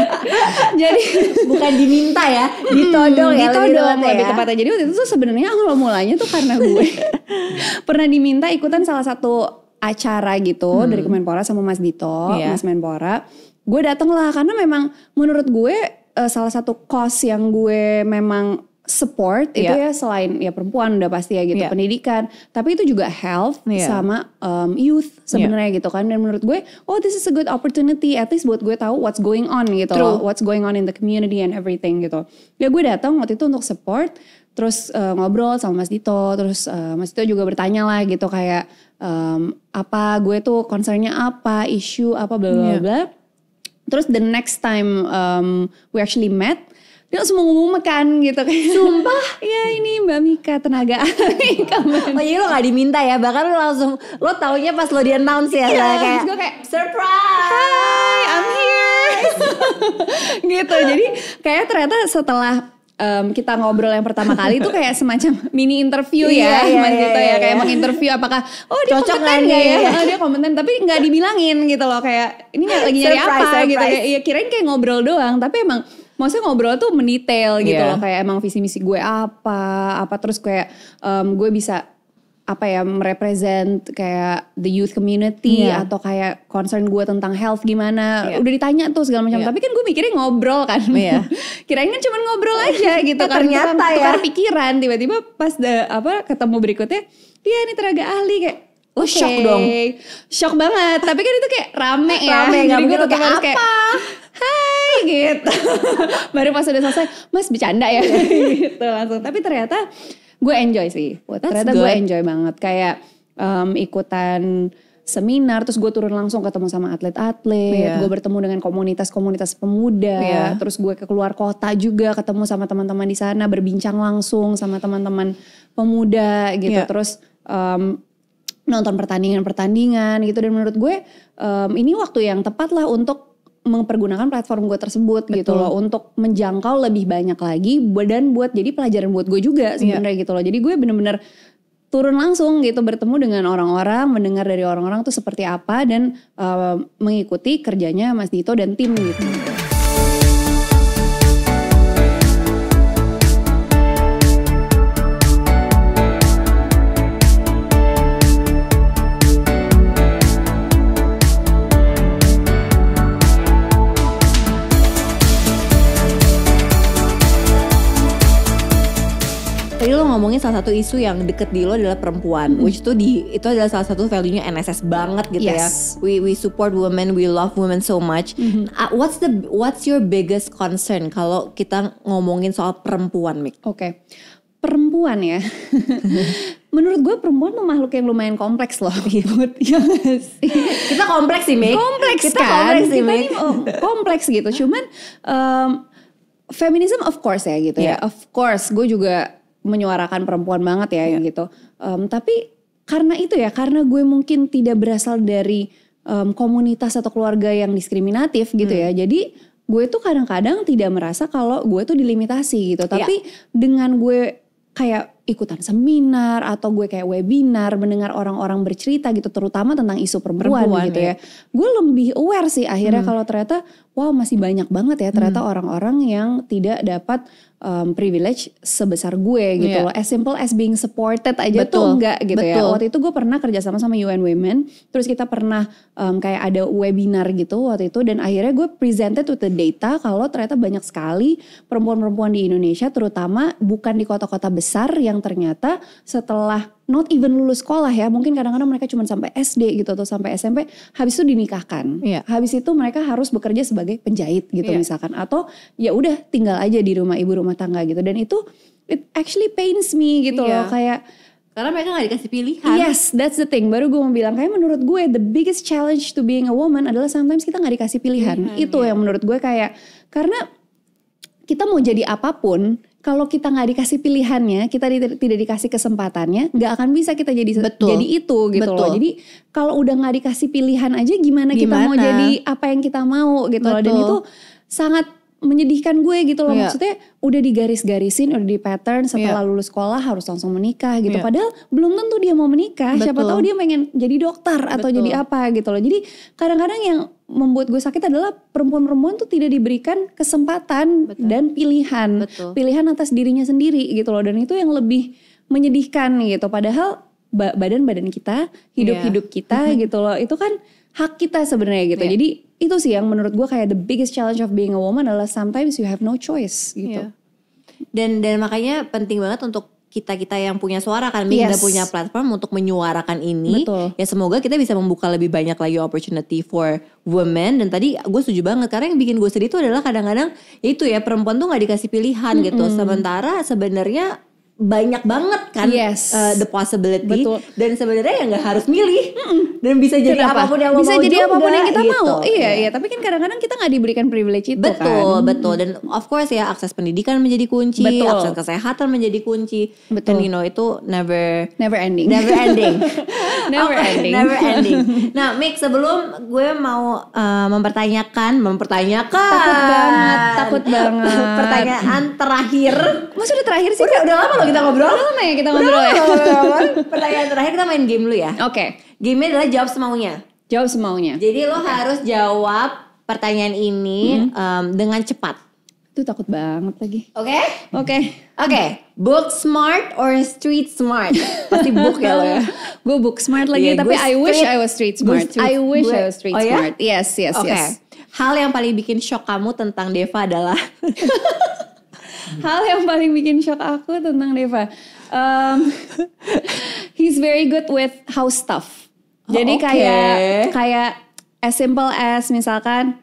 [laughs] jadi bukan diminta ya, hmm, ditodong hmm, ya. Ditodong lebih, lebih ya. tepatnya. Jadi waktu itu tuh sebenarnya awal mulanya tuh karena gue [laughs] pernah diminta ikutan salah satu acara gitu hmm. dari Kemenpora sama Mas Dito, iya. Mas Menpora. Gue dateng lah karena memang menurut gue uh, salah satu kos yang gue memang support yeah. itu iya. ya selain ya perempuan udah pasti ya gitu yeah. pendidikan tapi itu juga health yeah. sama um, youth iya. sebenarnya yeah. gitu kan dan menurut gue oh this is a good opportunity at least buat gue tahu what's going on gitu loh what's going on in the community and everything gitu ya gue datang waktu itu untuk support terus uh, ngobrol sama Mas Dito, terus uh, Mas Dito juga bertanya lah gitu kayak um, apa gue tuh concernnya apa, isu apa bla bla iya. bla. Yeah. Terus the next time um, we actually met, dia langsung mengumumkan gitu kayak sumpah [laughs] ya ini mbak Mika tenaga [laughs] Mika oh jadi iya, lo gak diminta ya bahkan lo langsung lo taunya pas lo di announce ya yeah, kayak gue kayak surprise hi I'm here [laughs] gitu jadi kayak ternyata setelah um, kita ngobrol yang pertama kali itu kayak semacam mini interview ya, iya, iya, iya, gitu iya, ya, kayak iya. menginterview apakah oh dia Cocok kompeten nggak ya, oh, dia kompeten, tapi nggak dibilangin gitu loh kayak ini lagi nyari surprise, apa surprise. gitu ya, ya kirain kayak ngobrol doang, tapi emang maksudnya ngobrol tuh menitel gitu yeah. loh kayak emang visi misi gue apa apa terus kayak um, gue bisa apa ya merepresent kayak the youth community yeah. atau kayak concern gue tentang health gimana yeah. udah ditanya tuh segala macam yeah. tapi kan gue mikirnya ngobrol kan yeah. [laughs] kirain kan cuma ngobrol iya, aja gitu ya kan. ternyata tukar, ya tukar pikiran tiba-tiba pas de, apa ketemu berikutnya dia ini tenaga ahli kayak oh okay. shock dong Shock banget Tapi kan itu kayak rame ya Rame gak kayak apa Hai Iya, gitu [laughs] baru pas udah selesai mas bercanda ya [laughs] gitu langsung tapi ternyata gue enjoy sih ternyata gue enjoy banget kayak um, ikutan seminar terus gue turun langsung ketemu sama atlet-atlet yeah. gue bertemu dengan komunitas-komunitas pemuda yeah. terus gue ke keluar kota juga ketemu sama teman-teman di sana berbincang langsung sama teman-teman pemuda gitu yeah. terus um, nonton pertandingan-pertandingan gitu dan menurut gue um, ini waktu yang tepat lah untuk mempergunakan platform gue tersebut gitu Betul. gitu loh untuk menjangkau lebih banyak lagi dan buat jadi pelajaran buat gue juga iya. sebenarnya yeah. gitu loh jadi gue bener-bener turun langsung gitu bertemu dengan orang-orang mendengar dari orang-orang tuh seperti apa dan uh, mengikuti kerjanya Mas Dito dan tim gitu. ngomongin salah satu isu yang deket di lo adalah perempuan, mm which itu di itu adalah salah satu value-nya NSS banget gitu ya. yes. ya. We we support women, we love women so much. Mm-hmm. Uh, what's the what's your biggest concern kalau kita ngomongin soal perempuan, Mik? Oke. Okay. Perempuan ya. [laughs] menurut gue perempuan tuh makhluk yang lumayan kompleks loh Iya, [laughs] [laughs] kita kompleks sih Mik kompleks kita kan kompleks sih, kita Mik. nih oh, kompleks gitu cuman um, feminism of course ya gitu yeah. ya iya. of course gue juga menyuarakan perempuan banget ya yeah. gitu. Um, tapi karena itu ya, karena gue mungkin tidak berasal dari um, komunitas atau keluarga yang diskriminatif gitu ya. hmm. ya. Jadi gue tuh kadang-kadang tidak merasa kalau gue tuh dilimitasi gitu. Iya. Tapi yeah. dengan gue kayak ikutan seminar atau gue kayak webinar mendengar orang-orang bercerita gitu terutama tentang isu perempuan, perempuan gitu ya. ya. Gue lebih aware sih akhirnya hmm. kalau ternyata wow masih banyak banget ya ternyata hmm. orang-orang hmm. Orang -orang yang tidak dapat um, privilege sebesar gue gitu yeah. loh. As simple as being supported aja Betul. tuh enggak gitu ya. Betul. ya. Waktu itu gue pernah kerja sama sama UN Women, terus kita pernah um, kayak ada webinar gitu waktu itu dan akhirnya gue presented with the data kalau ternyata banyak sekali perempuan-perempuan di Indonesia terutama bukan di kota-kota besar yang ternyata setelah not even lulus sekolah ya mungkin kadang-kadang mereka cuma sampai SD gitu atau sampai SMP habis itu dinikahkan yeah. habis itu mereka harus bekerja sebagai penjahit gitu yeah. misalkan atau ya udah tinggal aja di rumah ibu rumah tangga gitu dan itu it actually pains me gitu yeah. loh kayak karena mereka gak dikasih pilihan. Yes, that's the thing. Baru gue mau bilang, kayak menurut gue the biggest challenge to being a woman adalah sometimes kita gak dikasih pilihan. pilihan Itu yeah. yang menurut gue kayak karena kita mau jadi apapun, kalau kita nggak dikasih pilihannya, kita di, tidak dikasih kesempatannya, nggak akan bisa kita jadi Betul. jadi itu gitu Betul. loh. Jadi kalau udah nggak dikasih pilihan aja gimana, gimana kita mau jadi apa yang kita mau gitu Betul. loh. Dan itu sangat menyedihkan gue gitu loh yeah. maksudnya udah digaris-garisin udah di pattern setelah yeah. lulus sekolah harus langsung menikah gitu yeah. padahal belum tentu dia mau menikah Betul. siapa tahu dia pengen jadi dokter atau Betul. jadi apa gitu loh jadi kadang-kadang yang membuat gue sakit adalah perempuan-perempuan tuh tidak diberikan kesempatan Betul. dan pilihan Betul. pilihan atas dirinya sendiri gitu loh dan itu yang lebih menyedihkan gitu padahal badan-badan kita hidup-hidup yeah. kita mm-hmm. gitu loh itu kan hak kita sebenarnya gitu. Yeah. Jadi itu sih yang menurut gue kayak the biggest challenge of being a woman adalah sometimes you have no choice gitu. Yeah. Dan dan makanya penting banget untuk kita kita yang punya suara kan, yes. kita punya platform untuk menyuarakan ini. Betul. Ya semoga kita bisa membuka lebih banyak lagi opportunity for women. Dan tadi gue setuju banget karena yang bikin gue sedih itu adalah kadang-kadang ya itu ya perempuan tuh nggak dikasih pilihan mm -hmm. gitu. Sementara sebenarnya banyak banget kan yes. uh, the possibility Betul. dan sebenarnya ya nggak harus milih dan bisa jadi Kenapa? apapun yang bisa mau jadi juga, apapun yang kita gitu. mau iya yeah. iya tapi kan kadang-kadang kita nggak diberikan privilege itu betul kan? betul dan of course ya akses pendidikan menjadi kunci betul. akses kesehatan menjadi kunci betul. dan you know itu never never ending never ending [laughs] never ending never [laughs] ending nah Mik sebelum gue mau uh, mempertanyakan mempertanyakan takut banget takut [laughs] banget pertanyaan terakhir maksudnya terakhir sih udah, udah lama loh kita ngobrol udah lama ya kita ngobrol ya [laughs] pertanyaan terakhir kita main game dulu ya oke okay. game adalah jawab semaunya jawab semaunya jadi lo okay. harus jawab pertanyaan ini hmm. um, dengan cepat itu takut banget lagi oke okay? oke okay. oke okay. book smart or street smart pasti book ya lo ya [laughs] gue book smart lagi yeah, tapi I wish street, I was street smart street, I wish gue, I was street oh, ya? smart Ya? yes yes okay. yes hal yang paling bikin shock kamu tentang Deva adalah [laughs] hal yang paling bikin shock aku tentang Deva um, [laughs] he's very good with house stuff oh, jadi oh, okay. kayak kayak as simple as misalkan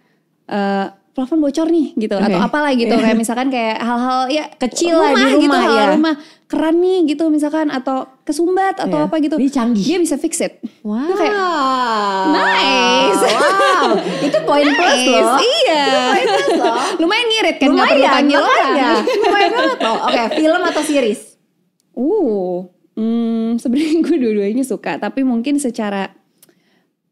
uh, eh, plafon bocor nih gitu okay. atau apalah gitu kayak misalkan kayak hal-hal ya kecil rumah, lah di gitu, rumah gitu, hal iya. rumah keran nih gitu misalkan atau kesumbat atau yeah. apa gitu. Dia canggih. Dia bisa fix it. Wow. kayak nice. Wow. itu poin nice. plus loh. Iya. Itu poin plus loh. Lumayan ngirit kan Lumayan, gak [laughs] Lumayan banget loh. Oke, okay, film atau series? Uh. Hmm, sebenarnya gue dua-duanya suka, tapi mungkin secara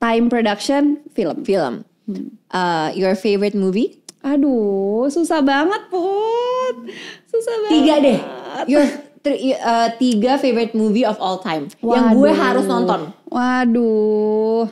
time production film. Film. Hmm. Uh, your favorite movie? Aduh, susah banget, Put. Susah banget. Tiga deh. Your uh, tiga favorite movie of all time Waduh. yang gue harus nonton. Waduh.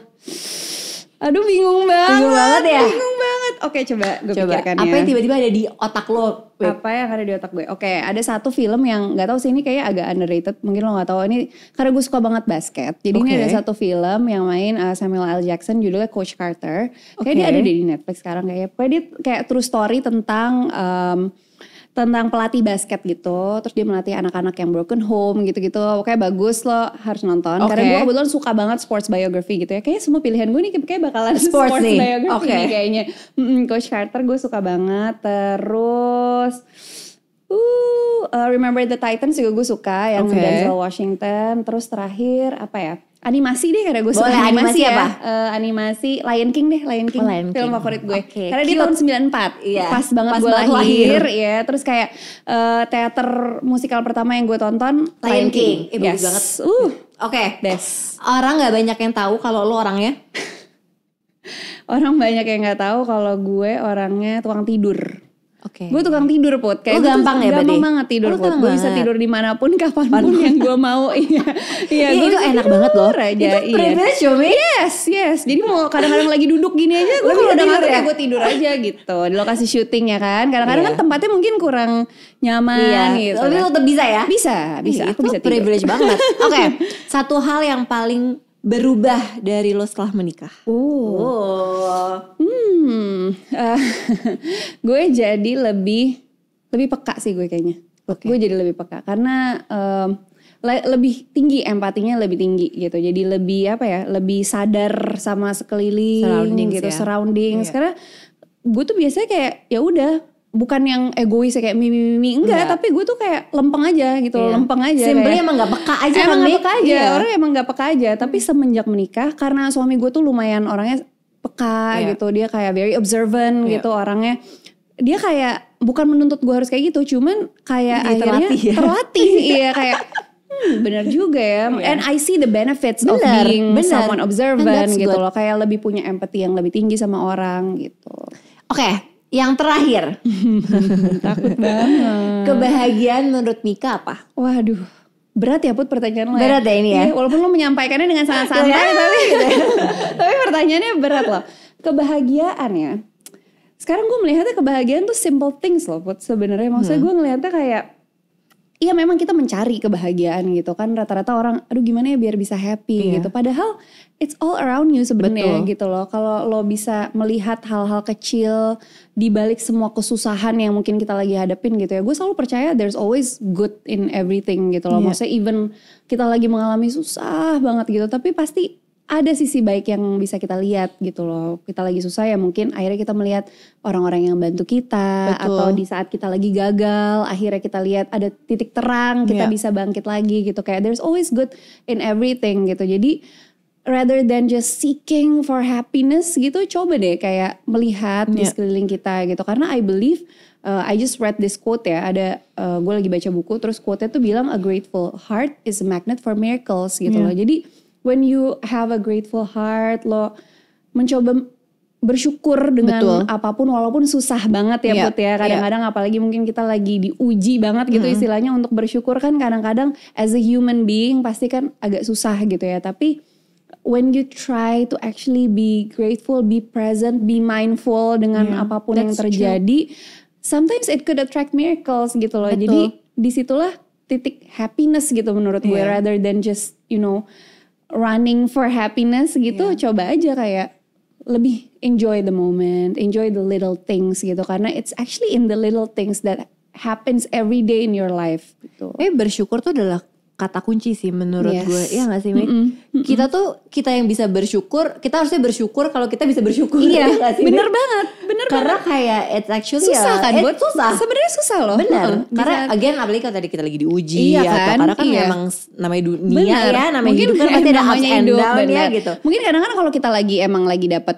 Aduh bingung banget. Bingung banget ya. Bingung banget. Oke, coba gue coba. pikirkan Apa ya. yang tiba-tiba ada di otak lo? Wait. Apa yang ada di otak gue? Oke, ada satu film yang gak tahu sih ini kayak agak underrated. Mungkin lo gak tahu ini karena gue suka banget basket. Jadi okay. ini ada satu film yang main uh, Samuel L. Jackson judulnya Coach Carter. Kayak okay. dia ada di Netflix sekarang kayaknya. Pokoknya dia kayak true story tentang um, tentang pelatih basket gitu terus dia melatih anak-anak yang broken home gitu-gitu kayak bagus lo harus nonton okay. karena gue kebetulan suka banget sports biography gitu ya kayaknya semua pilihan gue nih kayak bakalan sports, sports nih. biography okay. nih kayaknya mm Coach Carter gue suka banget terus uh, uh Remember the Titans juga gue suka yang okay. Denzel Washington terus terakhir apa ya animasi deh karena gue suka Boleh, animasi, animasi ya. Apa? Uh, animasi Lion King deh, Lion King. Oh, Lion King. Film favorit gue. Okay. Karena Cute. dia tahun 94. Iya. Pas banget gue lahir, lahir ya. Terus kayak uh, teater musikal pertama yang gue tonton Lion, Lion King. King. Eh, yes. banget. Uh, oke. Okay. Best. Orang nggak banyak yang tahu kalau lo orangnya. [laughs] orang banyak yang nggak tahu kalau gue orangnya tuang tidur. Okay. Gue tukang tidur pot, kayak oh, gue gampang ya gampang banget tidur oh, pot. Gue bisa tidur dimanapun, [laughs] kapanpun Pan. yang gue mau. [laughs] iya, iya. iya itu enak banget loh. Aja, itu iya. privilege Yes, yes. Jadi mau kadang-kadang lagi duduk gini aja, gue kalau udah ngantuk ya, ya? gue tidur aja gitu. Di lokasi syuting ya kan. Kadang-kadang yeah. kan tempatnya mungkin kurang nyaman iya. gitu. Tapi lo kan. tetap bisa ya? Bisa, bisa. Ih, aku itu bisa tidur. privilege banget. [laughs] Oke, okay. satu hal yang paling berubah dari lo setelah menikah? Oh, hmm, uh, [laughs] gue jadi lebih lebih peka sih gue kayaknya. Okay. Gue jadi lebih peka karena um, le lebih tinggi empatinya lebih tinggi gitu. Jadi lebih apa ya? Lebih sadar sama sekeliling surrounding gitu, ya. surrounding. Yeah. Sekarang gue tuh biasanya kayak ya udah bukan yang egois ya kayak mimi mimi enggak, enggak. tapi gue tuh kayak lempeng aja gitu iya. lempeng aja simpelnya emang gak peka aja emang kan, gak peka aja iya. orang emang gak peka aja tapi hmm. semenjak menikah karena suami gue tuh lumayan orangnya peka yeah. gitu dia kayak very observant yeah. gitu orangnya dia kayak bukan menuntut gue harus kayak gitu cuman kayak dia akhirnya terlatih, ya? terlatih [laughs] iya kayak hmm, bener juga ya yeah. and I see the benefits bener, of being bener. someone observant gitu good. loh kayak lebih punya empati yang lebih tinggi sama orang gitu oke okay yang terakhir. [laughs] Takut banget. Kebahagiaan menurut Mika apa? Waduh. Berat ya Put pertanyaan lo ya? Berat ya ini ya? Iya, walaupun lo menyampaikannya dengan sangat iya. santai tapi, [laughs] tapi pertanyaannya berat loh Kebahagiaan ya Sekarang gue melihatnya kebahagiaan tuh simple things loh Put sebenarnya Maksudnya hmm. gue ngelihatnya kayak Iya memang kita mencari kebahagiaan gitu kan rata-rata orang aduh gimana ya biar bisa happy iya. gitu padahal it's all around you sebenarnya gitu loh kalau lo bisa melihat hal-hal kecil di balik semua kesusahan yang mungkin kita lagi hadapin gitu ya gue selalu percaya there's always good in everything gitu loh iya. maksudnya even kita lagi mengalami susah banget gitu tapi pasti ada sisi baik yang bisa kita lihat gitu loh. Kita lagi susah ya mungkin akhirnya kita melihat orang-orang yang bantu kita Betul. atau di saat kita lagi gagal akhirnya kita lihat ada titik terang, kita yeah. bisa bangkit lagi gitu. Kayak there's always good in everything gitu. Jadi rather than just seeking for happiness gitu coba deh kayak melihat yeah. di ya. sekeliling kita gitu karena I believe uh, I just read this quote ya ada uh, gue lagi baca buku terus quote-nya tuh bilang a grateful heart is a magnet for miracles gitu yeah. loh jadi when you have a grateful heart lo mencoba bersyukur dengan Betul. apapun walaupun susah banget ya yeah. Put ya iya. kadang-kadang yeah. apalagi mungkin kita lagi diuji banget gitu mm -hmm. istilahnya untuk bersyukur kan kadang-kadang as a human being pasti kan agak susah gitu ya tapi when you try to actually be grateful be present be mindful dengan yeah. apapun That's yang terjadi true. sometimes it could attract miracles gitu loh Betul. jadi disitulah titik happiness gitu menurut yeah. gue iya. rather than just you know running for happiness gitu yeah. coba aja kayak lebih enjoy the moment, enjoy the little things gitu karena it's actually in the little things that happens every day in your life. Gitu. Eh bersyukur tuh adalah kata kunci sih menurut yes. gue iya nggak sih Mm -mm. Mm -mm. kita tuh kita yang bisa bersyukur kita harusnya bersyukur kalau kita bisa bersyukur iya [laughs] ya sih, bener banget bener karena banget. kayak it's actually susah ya, kan buat susah sebenarnya susah loh bener uh, -huh. karena bisa. again apalagi kalau tadi kita lagi diuji iya kan? atau karena kan iya. memang namanya dunia bener. ya namanya mungkin hidup kan [laughs] pasti ada ups and down ya gitu mungkin kadang-kadang kalau kita lagi emang lagi dapet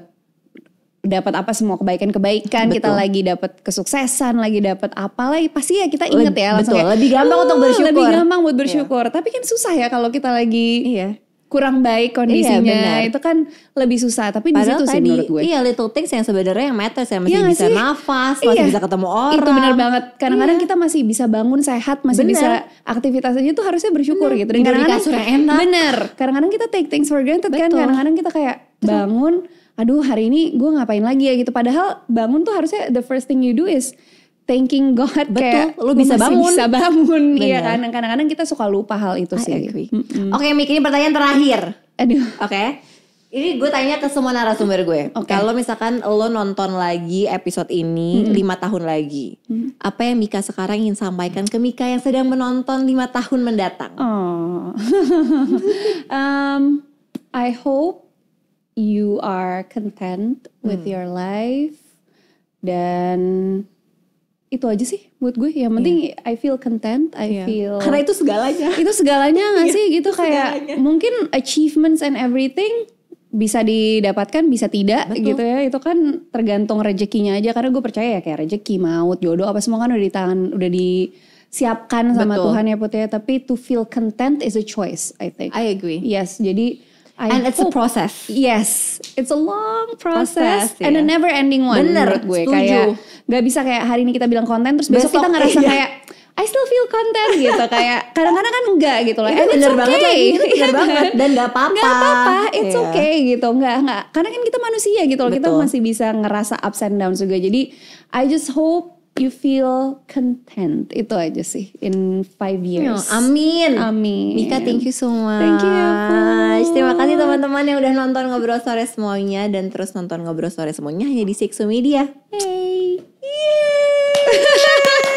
dapat apa semua kebaikan-kebaikan, kita lagi dapat kesuksesan, lagi dapat apa lagi pasti ya kita inget Leb, ya langsung betul, kayak, lebih gampang untuk ah, bersyukur. Lebih gampang buat bersyukur. yeah. Tapi kan susah ya kalau kita lagi iya kurang baik iya, kondisinya iya, itu kan lebih susah tapi Padahal di situ tadi, sih menurut gue iya little things yang sebenarnya yang matter yang masih iya, bisa sih? nafas iya. masih bisa ketemu orang itu benar banget kadang-kadang iya. kita masih bisa bangun sehat masih bener. bisa aktivitasnya tuh harusnya bersyukur bener. gitu dan kadang-kadang kasur enak bener kadang-kadang kita take things for granted kan, Betul. kan kadang-kadang kita kayak bangun aduh hari ini gue ngapain lagi ya gitu padahal bangun tuh harusnya the first thing you do is thanking God Betul, kayak lu bisa bangun. Bisa bangun. [laughs] Iya kan kadang-kadang kita suka lupa hal itu I sih. Mm -hmm. Oke, okay, ini pertanyaan terakhir. Aduh. Oke. Okay. Ini gue tanya ke semua narasumber gue. Okay. Kalau misalkan lo nonton lagi episode ini -hmm. lima tahun lagi, -hmm. apa yang Mika sekarang ingin sampaikan ke Mika yang sedang menonton lima tahun mendatang? Oh, [laughs] um, I hope you are content with hmm. your life dan itu aja sih buat gue yang penting yeah. I feel content I yeah. feel karena itu segalanya [laughs] itu segalanya gak iya, sih gitu kayak segalanya. mungkin achievements and everything bisa didapatkan bisa tidak Betul. gitu ya itu kan tergantung rezekinya aja karena gue percaya ya kayak rezeki maut jodoh apa semua kan udah di tangan udah disiapkan sama Betul. Tuhan ya putih ya. tapi to feel content is a choice I think I agree yes jadi I and hope. it's a process. Yes, it's a long process, process and yeah. a never ending one. Bener, gue setuju. kayak nggak bisa kayak hari ini kita bilang konten terus besok, besok kita ngerasa iya. kayak I still feel content gitu kayak kadang-kadang kan enggak gitu loh. Itu And bener okay. banget lagi, bener [laughs] banget dan nggak apa-apa. Nggak apa-apa, it's yeah. okay gitu. Nggak nggak karena kan kita manusia gitu loh. Betul. Kita masih bisa ngerasa ups and downs juga. Jadi I just hope you feel content itu aja sih in five ya, years. Oh, amin. Amin. Mika, thank you so much. Thank you. Much. Terima kasih teman-teman yang udah nonton ngobrol sore semuanya dan terus nonton ngobrol sore semuanya hanya di Sixo Media. Hey. Yeah. [laughs]